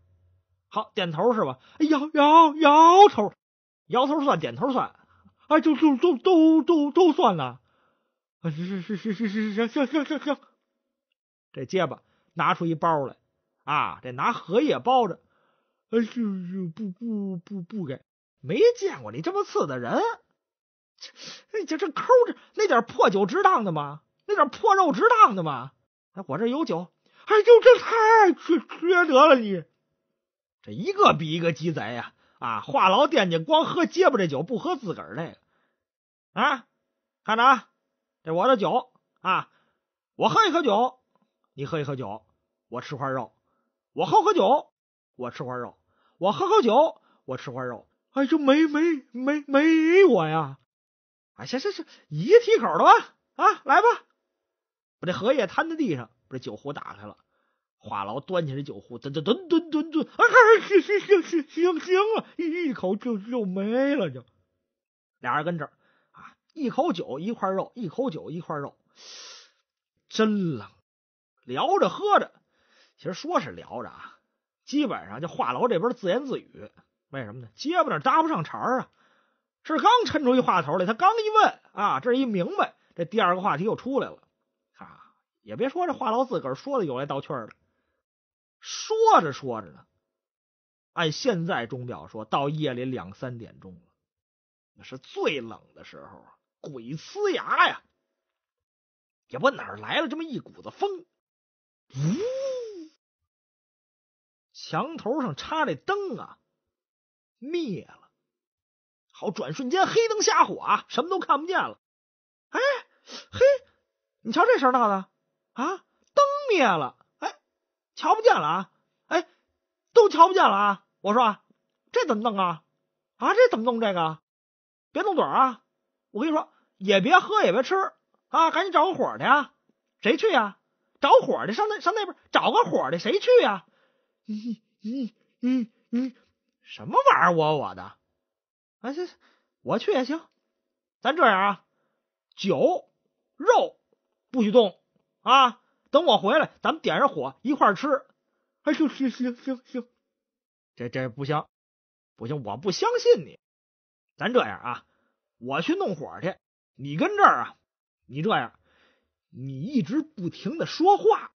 好点头是吧？摇摇摇头，摇头算点头算，哎，就就都都都都算了，行行行行行行行行，这结巴拿出一包来啊，这拿荷叶包着，哎，呦呦，不不不不给。没见过你这么次的人，这这这抠，着那点破酒值当的吗？那点破肉值当的吗？哎，我这有酒，哎，呦，这太缺缺德了！你这一个比一个鸡贼呀！啊，话痨惦记光喝结巴这酒，不喝自个儿这个啊！看着啊，这我的酒啊，我喝一口酒，你喝一口酒，我吃块肉，我喝口酒，我吃块肉，我喝口酒，我吃块肉。哎，就没没没没我呀！哎，行行行，一提口了吧啊，来吧！把这荷叶摊在地上，把这酒壶打开了。话痨端起来酒壶，噔噔噔噔噔噔，啊，行行行行行行了，一一口就就没了。就俩人跟这儿啊，一口酒一块肉，一口酒一块肉，真冷。聊着喝着，其实说是聊着啊，基本上就话痨这边自言自语。为什么呢？结巴点搭不上茬啊！是刚抻出一话头来，他刚一问啊，这一明白，这第二个话题又出来了啊！也别说这话痨自个儿说的有来有去的，说着说着呢，按现在钟表说，到夜里两三点钟了，那是最冷的时候啊，鬼呲牙呀！也不哪来了这么一股子风，呜，墙头上插着灯啊！灭了，好，转瞬间黑灯瞎火啊，什么都看不见了。哎，嘿，你瞧这事闹的啊！灯灭了，哎，瞧不见了啊！哎，都瞧不见了啊！我说，这怎么弄啊？啊，这怎么弄这个？别动嘴啊！我跟你说，也别喝，也别吃啊！赶紧找个火去啊！谁去呀？找火的，上那上那边找个火的，谁去呀？嗯嗯嗯嗯。什么玩意儿？我我的，啊，行行，我去也行，咱这样啊，酒肉不许动啊，等我回来，咱们点上火一块吃。哎，行行行行行，这这不行，不行，我不相信你。咱这样啊，我去弄火去，你跟这儿啊，你这样，你一直不停的说话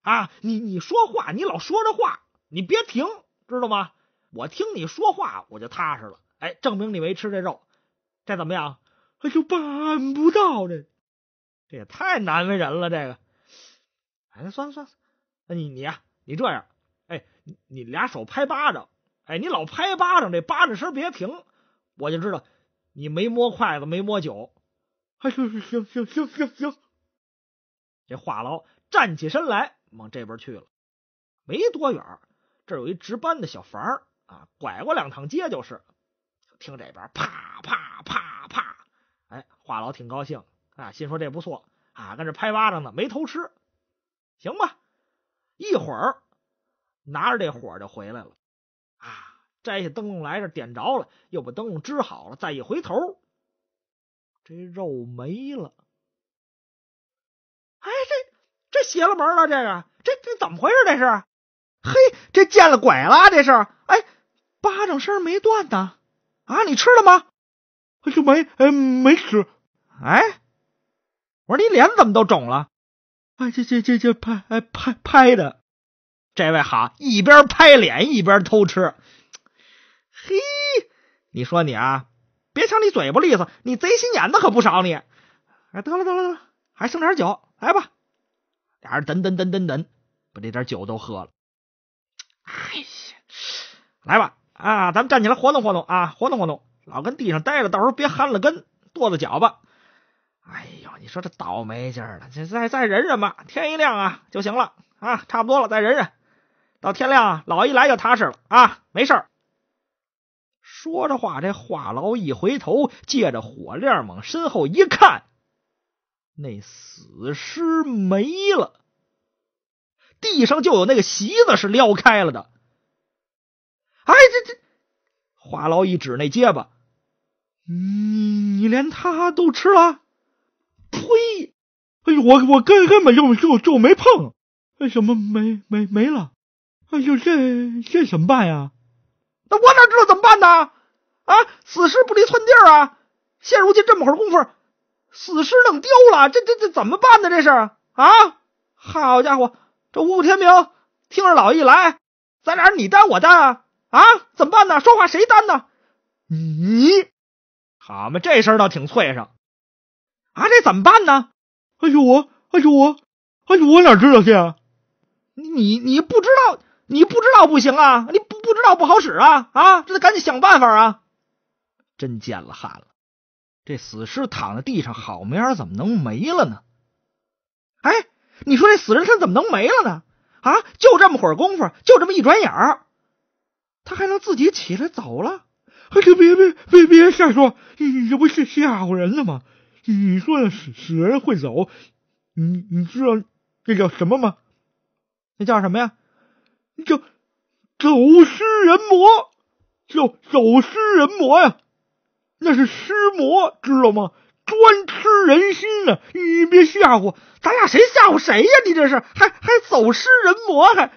啊，你你说话，你老说着话，你别停，知道吗？我听你说话，我就踏实了。哎，证明你没吃这肉，这怎么样？哎呦，办不到呢！这也太难为人了。这个，哎，算了算了，那你你呀，你这样，哎，你俩手拍巴掌，哎，你老拍巴掌，这巴掌声别停，我就知道你没摸筷子，没摸酒。哎呦，行行行行行行！这话唠站起身来，往这边去了，没多远，这有一值班的小房儿。啊，拐过两趟街就是，听这边啪啪啪啪，哎，话痨挺高兴啊，心说这不错啊，跟这拍巴掌呢，没偷吃，行吧，一会儿拿着这火就回来了啊，摘下灯笼来这点着了，又把灯笼支好了，再一回头，这肉没了，哎，这这邪了门了，这个这这怎么回事？这是，嘿，这见了鬼了，这是，哎。巴掌声没断呢，啊，你吃了吗？哎呦，没，哎，没吃。哎，我说你脸怎么都肿了？哎，这这这这拍，哎，拍拍的。这位好，一边拍脸一边偷吃。嘿，你说你啊，别瞧你嘴巴利索，你贼心眼子可不少。你，哎，得了得了得了，还剩点酒，来吧。俩人噔噔噔噔噔，把这点酒都喝了。哎呀，来吧。啊，咱们站起来活动活动啊，活动活动，老跟地上待着，到时候别憨了根，跺跺脚吧。哎呦，你说这倒霉劲儿了，这再再忍忍吧，天一亮啊就行了啊，差不多了，再忍忍，到天亮老一来就踏实了啊，没事儿。说着话，这话痨一回头，借着火链往身后一看，那死尸没了，地上就有那个席子是撩开了的。哎，这这，话痨一指那结巴，你你连他都吃了？呸！哎呦，我我根根本就就就没碰，哎，什么没没没了？哎呦，这这怎么办呀？那我哪知道怎么办呢？啊，死尸不离寸地儿啊！现如今这么会儿功夫，死尸弄丢了，这这这怎么办呢？这是啊，好家伙，这五谷天明，听着老一来，咱俩你担我担啊！啊，怎么办呢？说话谁担呢？你，好嘛，这事儿倒挺脆上。啊，这怎么办呢？哎呦我，哎呦我，哎呦我哪知道去啊？你你不知道，你不知道不行啊！你不不知道不好使啊！啊，这得赶紧想办法啊！真见了汗了，这死尸躺在地上，好面儿怎么能没了呢？哎，你说这死人他怎么能没了呢？啊，就这么会儿功夫，就这么一转眼儿。他还能自己起来走了？哎，别别别别瞎说！你这不是吓唬人了吗？你说死死人会走？你你知道那叫什么吗？那叫什么呀？叫走尸人魔！叫走尸人魔呀！那是尸魔，知道吗？专吃人心啊！你别吓唬，咱俩谁吓唬谁呀？你这是还还走尸人魔？还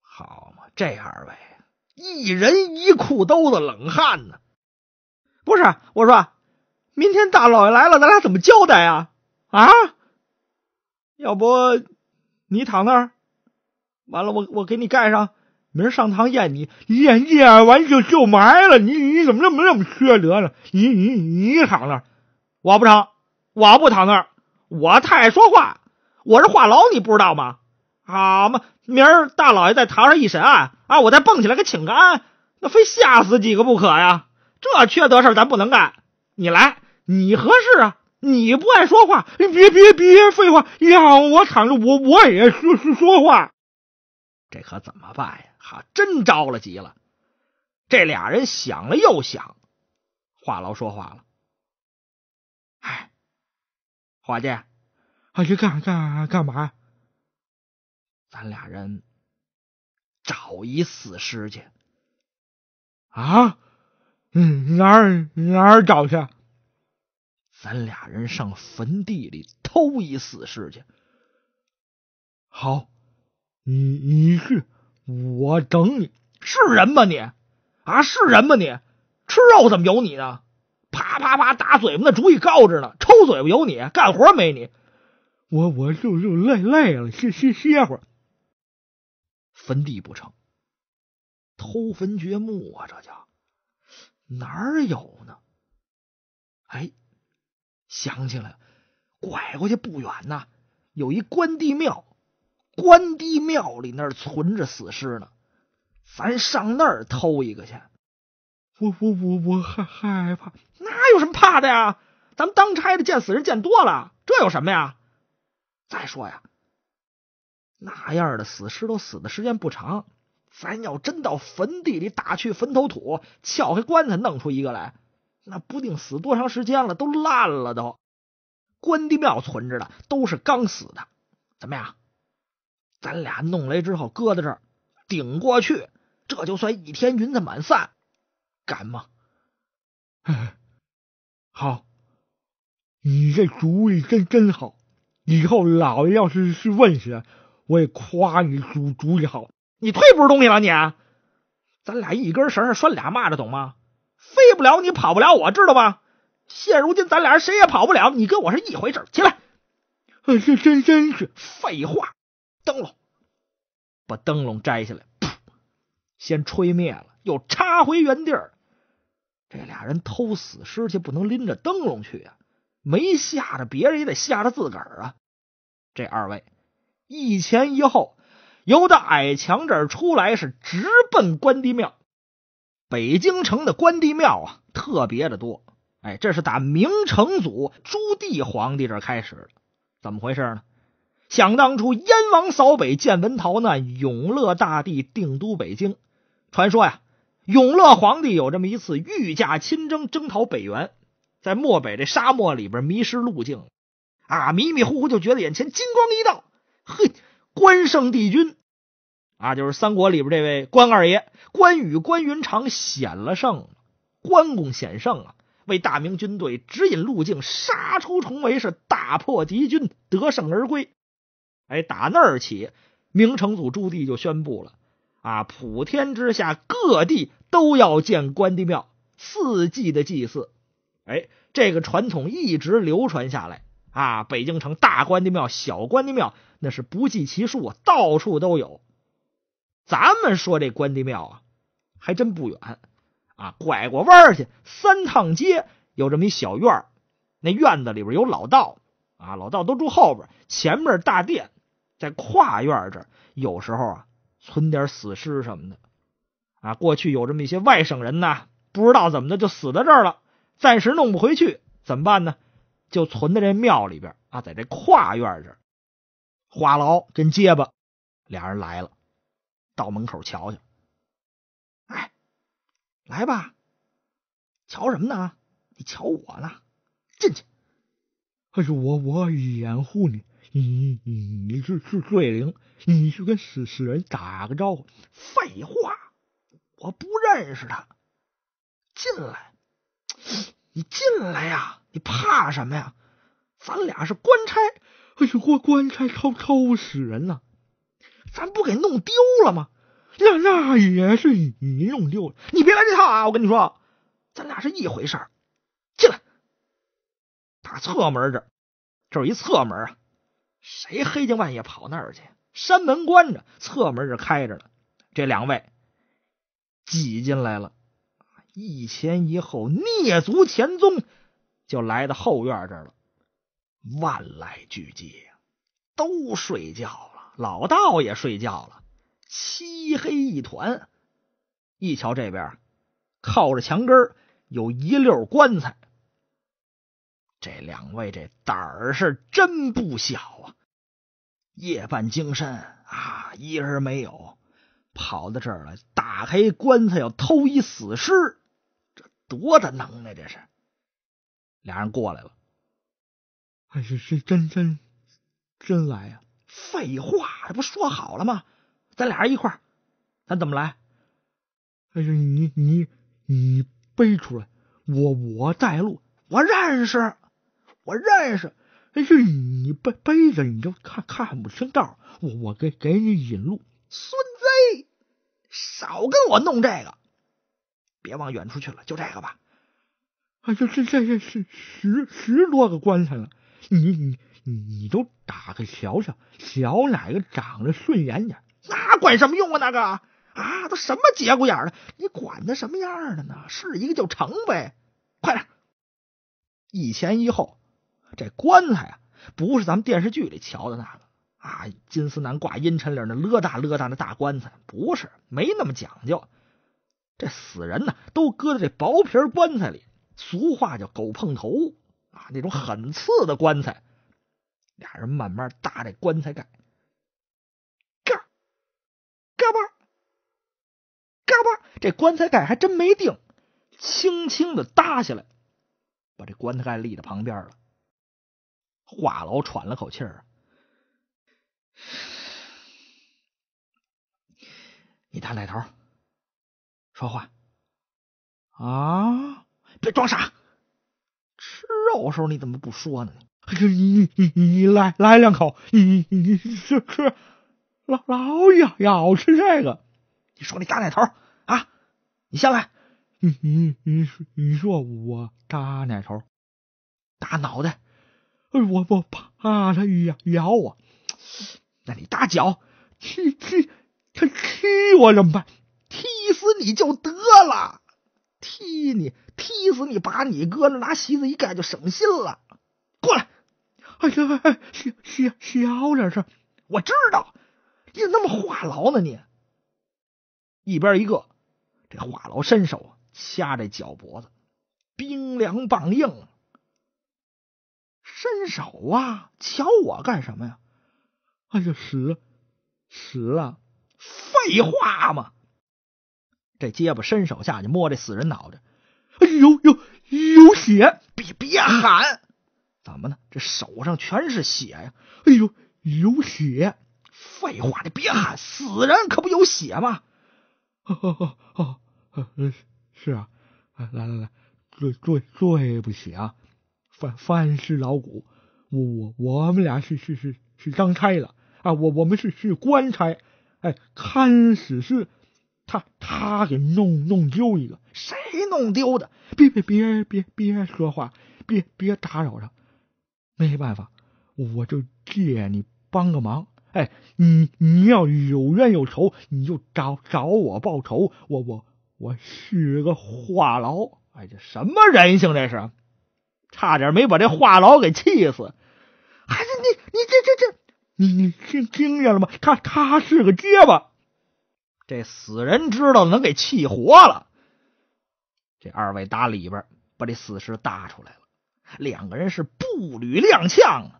好嘛，这二位。一人一裤兜子冷汗呢，不是我说，明天大老爷来了，咱俩怎么交代啊？啊，要不你躺那儿，完了我我给你盖上，明儿上堂验你，验验完就就埋了你。你怎么那么那么缺德呢？你你你躺那儿，我不躺，我不躺那儿，我太爱说话，我是话痨，你不知道吗？好嘛。明儿大老爷在堂上一审案啊，我再蹦起来给请个安，那非吓死几个不可呀！这缺德事咱不能干。你来，你合适啊？你不爱说话，别别别废话，让我躺着，我我也说说说话。这可怎么办呀？哈，真着了急了。这俩人想了又想，话痨说话了：“哎，伙计，啊，去干干干嘛？”咱俩人找一死尸去啊？嗯，哪儿哪儿找去？咱俩人上坟地里偷一死尸去。好，你你去，我等你。是人吗你？啊，是人吗你？吃肉怎么有你呢？啪啪啪打嘴巴，那主意告着呢。抽嘴巴有你，干活没你。我我就就累累了，歇歇歇会儿。坟地不成，偷坟掘墓啊！这家哪有呢？哎，想起来拐过去不远呐，有一关帝庙，关帝庙里那存着死尸呢，咱上那儿偷一个去。我我我我害害怕，那有什么怕的呀？咱们当差的见死人见多了，这有什么呀？再说呀。那样的死尸都死的时间不长，咱要真到坟地里打去坟头土，撬开棺材弄出一个来，那不定死多长时间了，都烂了都。关帝庙存着的都是刚死的，怎么样？咱俩弄来之后搁在这儿顶过去，这就算一天云彩满散，敢吗？好，你这主意真真好，以后老爷要是是问起。我也夸你主主意好，你忒不是东西了你！咱俩一根绳上拴俩蚂蚱，懂吗？飞不了，你跑不了我，知道吧？现如今咱俩谁也跑不了，你跟我是一回事起来，这真真是废话。灯笼，把灯笼摘下来，噗，先吹灭了，又插回原地儿。这俩人偷死尸去，不能拎着灯笼去啊！没吓着别人，也得吓着自个儿啊！这二位。一前一后，由这矮墙这儿出来，是直奔关帝庙。北京城的关帝庙啊，特别的多。哎，这是打明成祖朱棣皇帝这开始的。怎么回事呢？想当初，燕王扫北，建文逃难，永乐大帝定都北京。传说呀，永乐皇帝有这么一次御驾亲征，征讨北元，在漠北这沙漠里边迷失路径，啊，迷迷糊糊就觉得眼前金光一道。嘿，关圣帝君，啊，就是三国里边这位关二爷，关羽、关云长险了胜，关公险胜啊，为大明军队指引路径，杀出重围，是大破敌军，得胜而归。哎，打那儿起，明成祖朱棣就宣布了啊，普天之下各地都要建关帝庙，四季的祭祀。哎，这个传统一直流传下来啊，北京城大关帝庙、小关帝庙。那是不计其数，啊，到处都有。咱们说这关帝庙啊，还真不远啊，拐过弯去三趟街有这么一小院那院子里边有老道啊，老道都住后边，前面大殿在跨院这儿。有时候啊，存点死尸什么的啊。过去有这么一些外省人呢，不知道怎么的就死在这儿了，暂时弄不回去，怎么办呢？就存在这庙里边啊，在这跨院这儿。话痨跟结巴俩人来了，到门口瞧瞧。哎，来吧，瞧什么呢？你瞧我呢？进去。哎呦，我我掩护你，你你你是是罪玲，你去跟死死人打个招呼。废话，我不认识他。进来，你进来呀！你怕什么呀？咱俩是官差。哎呦！过棺材超超死人了，咱不给弄丢了吗？那那也是你弄丢了。你别来这套啊！我跟你说，咱俩是一回事儿。进来，打侧门这儿，这有一侧门啊。谁黑天半夜跑那儿去？山门关着，侧门是开着的。这两位挤进来了，一前一后蹑足潜踪，就来到后院这儿了。万籁俱寂呀，都睡觉了，老道也睡觉了，漆黑一团。一瞧这边，靠着墙根有一溜棺材。这两位这胆儿是真不小啊！夜半惊身啊，一人没有跑到这儿来，打开棺材要偷一死尸，这多大能耐？这是，俩人过来了。还是是真真真来呀！废话，这不说好了吗？咱俩人一块儿，咱怎么来？哎，是，你你你背出来，我我带路，我认识，我认识。哎，是，你背背着你就看看不清道我我给给你引路。孙贼，少跟我弄这个，别往远处去了，就这个吧。哎，这这这这十十十多个棺材了。你你你都打开瞧瞧，小哪个长得顺眼点，那管什么用啊？那个啊，都什么节骨眼了，你管他什么样的呢？是一个就成呗，快点！一前一后，这棺材啊，不是咱们电视剧里瞧的那个啊，金丝楠挂阴沉脸那勒大勒大那大棺材，不是，没那么讲究。这死人呢，都搁在这薄皮棺材里，俗话叫狗碰头。啊，那种很次的棺材，俩人慢慢搭这棺材盖，嘎嘎巴嘎巴，这棺材盖还真没定，轻轻的搭下来，把这棺材盖立在旁边了。话痨喘了口气儿，你大奶头说话啊，别装傻。到时候你怎么不说呢？你你你来来两口，你你吃吃老老咬咬吃这个。你说你扎哪头啊？你下来，你你你你说我扎哪头？大脑袋，我我怕他咬咬我。那你打脚踢踢他踢我怎么办？踢死你就得了，踢你。踢死你！把你搁那，拿席子一盖就省心了。过来！哎呀，哎哎，小小小点声，我知道，你怎么那么话痨呢？你一边一个，这话痨伸手掐这脚脖子，冰凉棒硬。伸手啊！瞧我干什么呀？哎呀，死死了！废话嘛！这结巴伸手下去摸这死人脑袋。哎呦呦，有血！别别喊！怎么呢？这手上全是血呀！哎呦，有血！废话，你别喊！死人可不有血吗？哈哈哈，是啊，来来来，对对对不起啊！犯犯是老谷，我我我们俩是是是是当差的啊，我我们是是官差，哎，看死是他他给弄弄丢一个，谁弄丢的？别别别别别说话，别别打扰他。没办法，我就借你帮个忙。哎，你你要有冤有仇，你就找找我报仇。我我我是个话痨，哎，这什么人性？这是，差点没把这话痨给气死。还是你你这这这，你你听听见了吗？他他是个结巴。这死人知道能给气活了。这二位打里边把这死尸搭出来了，两个人是步履踉跄，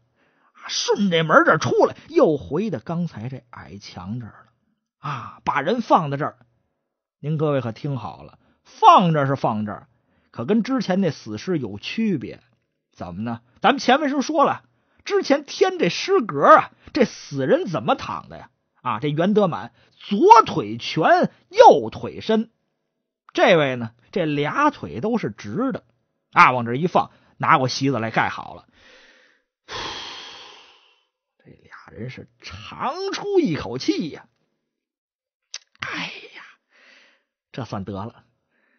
顺着门这出来，又回到刚才这矮墙这儿了啊！把人放在这儿，您各位可听好了，放这是放这儿，可跟之前那死尸有区别。怎么呢？咱们前面不是说了，之前添这尸格啊，这死人怎么躺的呀？啊，这袁德满左腿全，右腿伸，这位呢，这俩腿都是直的，啊，往这一放，拿过席子来盖好了。这俩人是长出一口气呀，哎呀，这算得了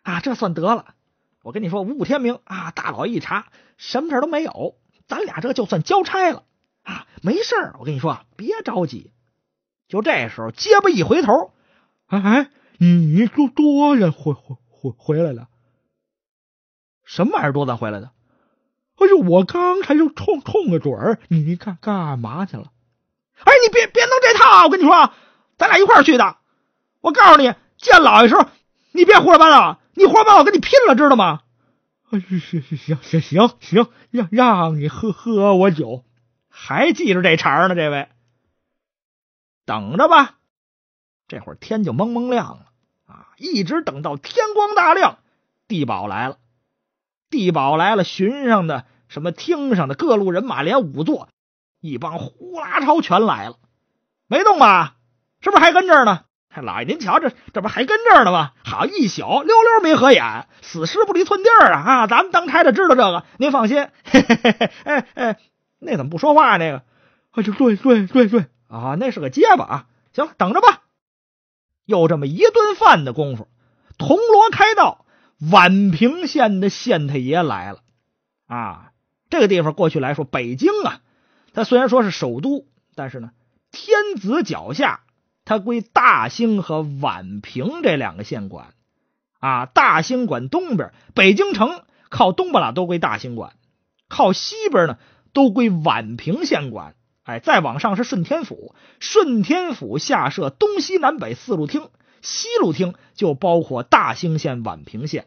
啊，这算得了。我跟你说，五武天明啊，大老一查，什么事都没有，咱俩这就算交差了啊，没事儿。我跟你说，别着急。就这时候，结巴一回头，哎哎，你多多远回回回回来了？什么玩意儿多咱回来的？哎呦，我刚才就冲冲个准儿，你干干嘛去了？哎，你别别弄这套！我跟你说，咱俩一块儿去的。我告诉你，见老爷时候，你别胡说八道，你胡说八道我跟你拼了，知道吗？哎，行行行行行行，让让你喝喝我酒，还记着这茬呢，这位。等着吧，这会儿天就蒙蒙亮了啊！一直等到天光大亮，地保来了，地保来了，巡上的、什么厅上的各路人马，连五座一帮呼啦超全来了，没动吧？是不是还跟这儿呢？哎，老爷您瞧这，这不还跟这儿呢吗？好一宿溜溜没合眼，死尸不离寸地儿啊！啊，咱们当差的知道这个，您放心。嘿嘿嘿哎哎，那怎么不说话？那个，哎，对对对对。啊，那是个结巴啊！行，等着吧。又这么一顿饭的功夫，铜锣开道，宛平县的县太爷来了。啊，这个地方过去来说，北京啊，它虽然说是首都，但是呢，天子脚下，它归大兴和宛平这两个县管。啊，大兴管东边，北京城靠东边拉都归大兴管；靠西边呢，都归宛平县管。哎，再往上是顺天府，顺天府下设东西南北四路厅，西路厅就包括大兴县、宛平县。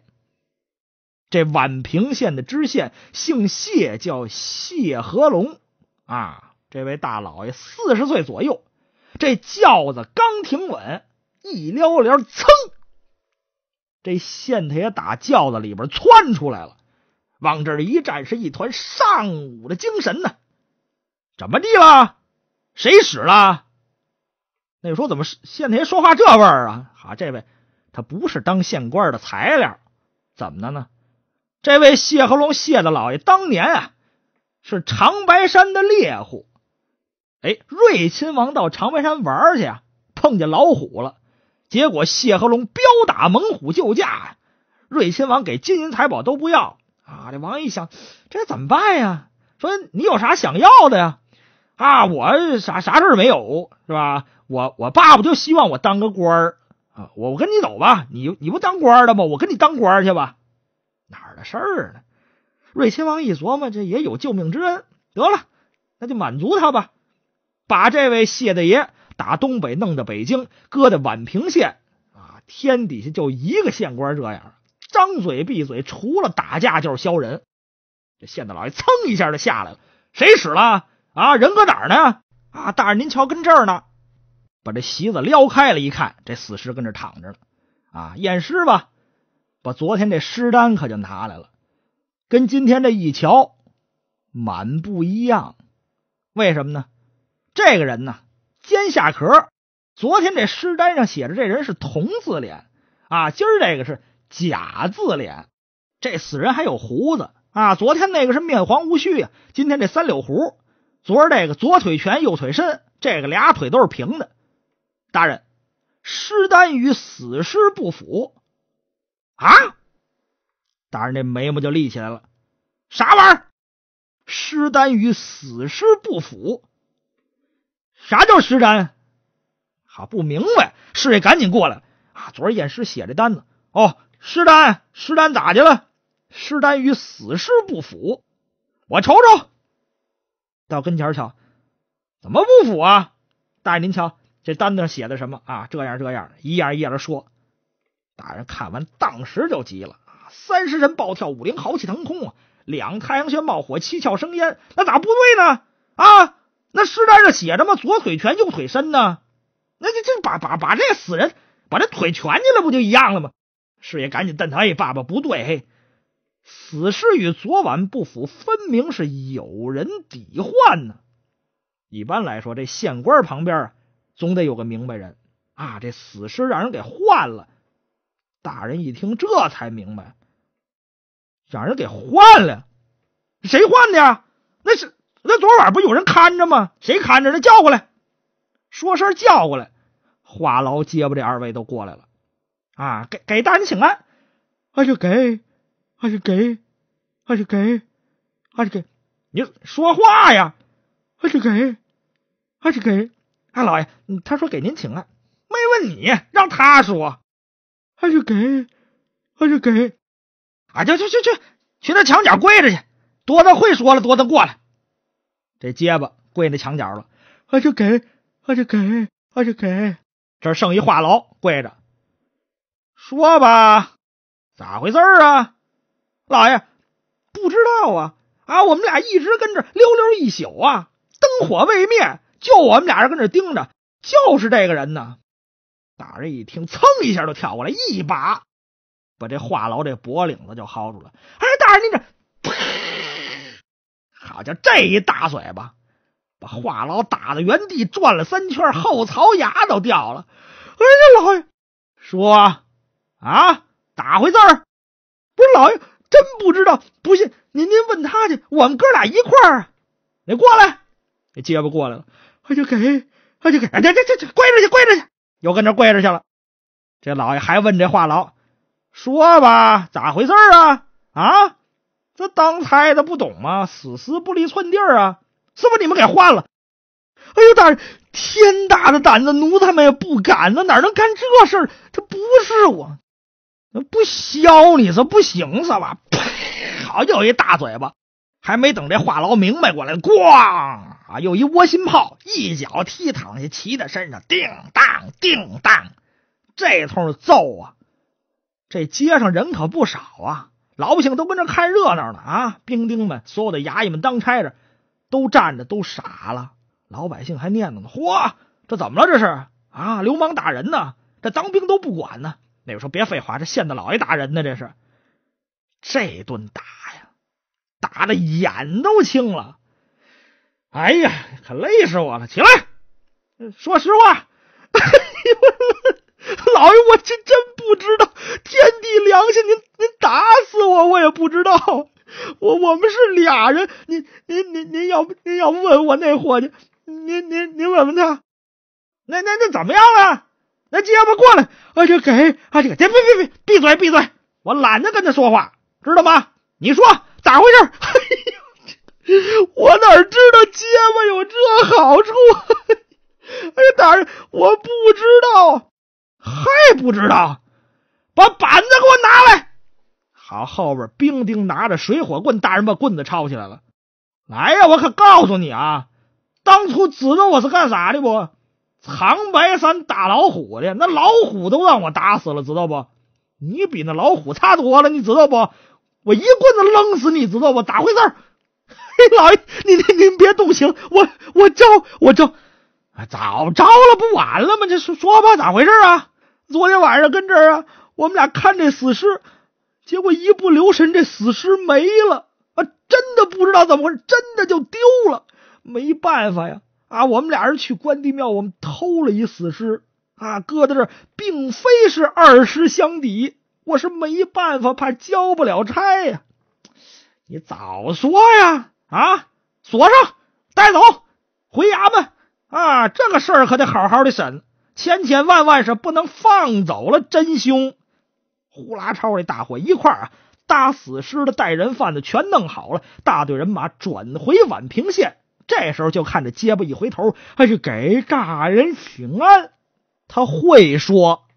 这宛平县的知县姓谢，叫谢和龙啊。这位大老爷四十岁左右，这轿子刚停稳，一撩帘，噌，这县太爷打轿子里边窜出来了，往这儿一站，是一团上午的精神呢。怎么地了？谁使了？那时候怎么县太爷说话这味儿啊？哈，这位他不是当县官的材料，怎么的呢？这位谢和龙谢大老爷当年啊是长白山的猎户。哎，睿亲王到长白山玩去啊，碰见老虎了。结果谢和龙标打猛虎救驾，睿亲王给金银财宝都不要啊。这王一想，这怎么办呀？说你有啥想要的呀？啊，我啥啥事儿没有，是吧？我我爸爸就希望我当个官儿啊？我我跟你走吧，你你不当官的吗？我跟你当官去吧，哪儿的事儿呢？瑞亲王一琢磨，这也有救命之恩，得了，那就满足他吧，把这位谢大爷打东北弄到北京，搁在宛平县啊，天底下就一个县官这样，张嘴闭嘴，除了打架就是削人。这县大老爷噌一下就下来了，谁使了？啊，人搁哪儿呢？啊，大人您瞧，跟这儿呢。把这席子撩开了，一看，这死尸跟这躺着呢。啊，验尸吧，把昨天这尸单可就拿来了。跟今天这一瞧，满不一样。为什么呢？这个人呢，尖下壳。昨天这尸单上写的这人是童字脸啊，今儿这个是甲字脸。这死人还有胡子啊，昨天那个是面黄无须啊，今天这三绺胡。昨儿这个左腿拳，右腿伸，这个俩腿都是平的。大人，尸丹与死尸不符啊！大人，这眉毛就立起来了。啥玩意儿？尸丹与死尸不符？啥叫尸丹？还不明白？侍卫赶紧过来啊！昨儿验尸写这单子哦，尸丹，尸丹咋的了？尸丹与死尸不符，我瞅瞅。到跟前瞧，怎么不符啊？大爷您瞧这单子上写的什么啊？这样这样一样一样的说。大人看完当时就急了，三十人暴跳，五灵豪气腾空啊，两太阳穴冒火，七窍生烟，那咋不对呢？啊，那诗单上写着嘛，左腿全，右腿伸呢，那就就把把把这死人把这腿蜷起来不就一样了吗？师爷赶紧瞪他，哎，爸爸不对。死尸与昨晚不符，分明是有人抵换呢。一般来说，这县官旁边啊，总得有个明白人啊。这死尸让人给换了，大人一听，这才明白，让人给换了，谁换的呀？那是那昨晚不有人看着吗？谁看着那叫过来，说声叫过来。话痨结巴这二位都过来了啊，给给大人请安。哎呦，给。还是给，还是给，还是给！你说话呀！还是给，还是给！啊，老爷，他说给您请啊，没问你，让他说。还是给，还是给！啊，就去去去，去那墙角跪着去！多大会说了，多的过来？这结巴跪那墙角了。还是给，还是给，还是给！这剩一话痨跪着，说吧，咋回事啊？老爷，不知道啊啊！我们俩一直跟这溜溜一宿啊，灯火未灭，就我们俩人跟这盯着，就是这个人呢。大人一听，噌一下就跳过来，一把把这话痨这脖领子就薅住了。哎，大人您这，好家伙，这一大嘴巴，把话痨打的原地转了三圈，后槽牙都掉了。哎呀，老爷，说啊，打咋回事儿？不是老爷。真不知道，不信您您问他去。我们哥俩一块儿啊，你过来，那结巴过来了，他就给，他就给，这这这这跪着去，跪着去，又跟着跪着去了。这老爷还问这话痨，说吧，咋回事啊？啊，这当差的不懂吗？死尸不离寸地儿啊，是不是你们给换了？哎呦，大人，天大的胆子，奴才们也不敢呢，哪能干这事？这不是我。那不削你是不行是吧？好又一大嘴巴，还没等这话痨明白过来，咣啊，又一窝心炮，一脚踢躺下，骑在身上，叮当叮当，这通揍啊！这街上人可不少啊，老百姓都跟着看热闹呢啊！兵丁们、所有的衙役们当差着，都站着，都傻了。老百姓还念叨呢：嚯，这怎么了？这是啊，流氓打人呢？这当兵都不管呢？那我说别废话，这县的老爷打人呢，这是，这顿打呀，打的眼都青了，哎呀，可累死我了！起来，说实话，老爷，我真真不知道，天地良心，您您打死我，我也不知道，我我们是俩人，您您您您要不您要问我那伙计，您您您问问他，那那那怎么样了？那结巴过来，我就给，我就给，别别别闭嘴闭嘴，我懒得跟他说话，知道吗？你说咋回事？我哪知道结巴有这好处？哎呀，大人，我不知道，还不知道，把板子给我拿来。好，后边兵丁拿着水火棍，大人把棍子抄起来了。来呀，我可告诉你啊，当初知道我是干啥的不？唐白山打老虎的，那老虎都让我打死了，知道不？你比那老虎差多了，你知道不？我一棍子扔死，你知道不？咋回事？老 爷，您您您别动刑，我我招我招，早招了不完了吗？这说说吧，咋回事啊？昨天晚上跟这儿啊，我们俩看这死尸，结果一不留神这死尸没了啊！真的不知道怎么回事，真的就丢了，没办法呀。啊，我们俩人去关帝庙，我们偷了一死尸，啊，搁在这儿，并非是二尸相抵，我是没办法，怕交不了差呀。你早说呀！啊，锁上，带走，回衙门啊！这个事儿可得好好的审，千千万万是不能放走了真凶。呼啦超，这大伙一块儿啊，搭死尸的、带人贩子全弄好了，大队人马转回宛平县。这时候就看着结巴一回头，哎是给大人请安，他会说。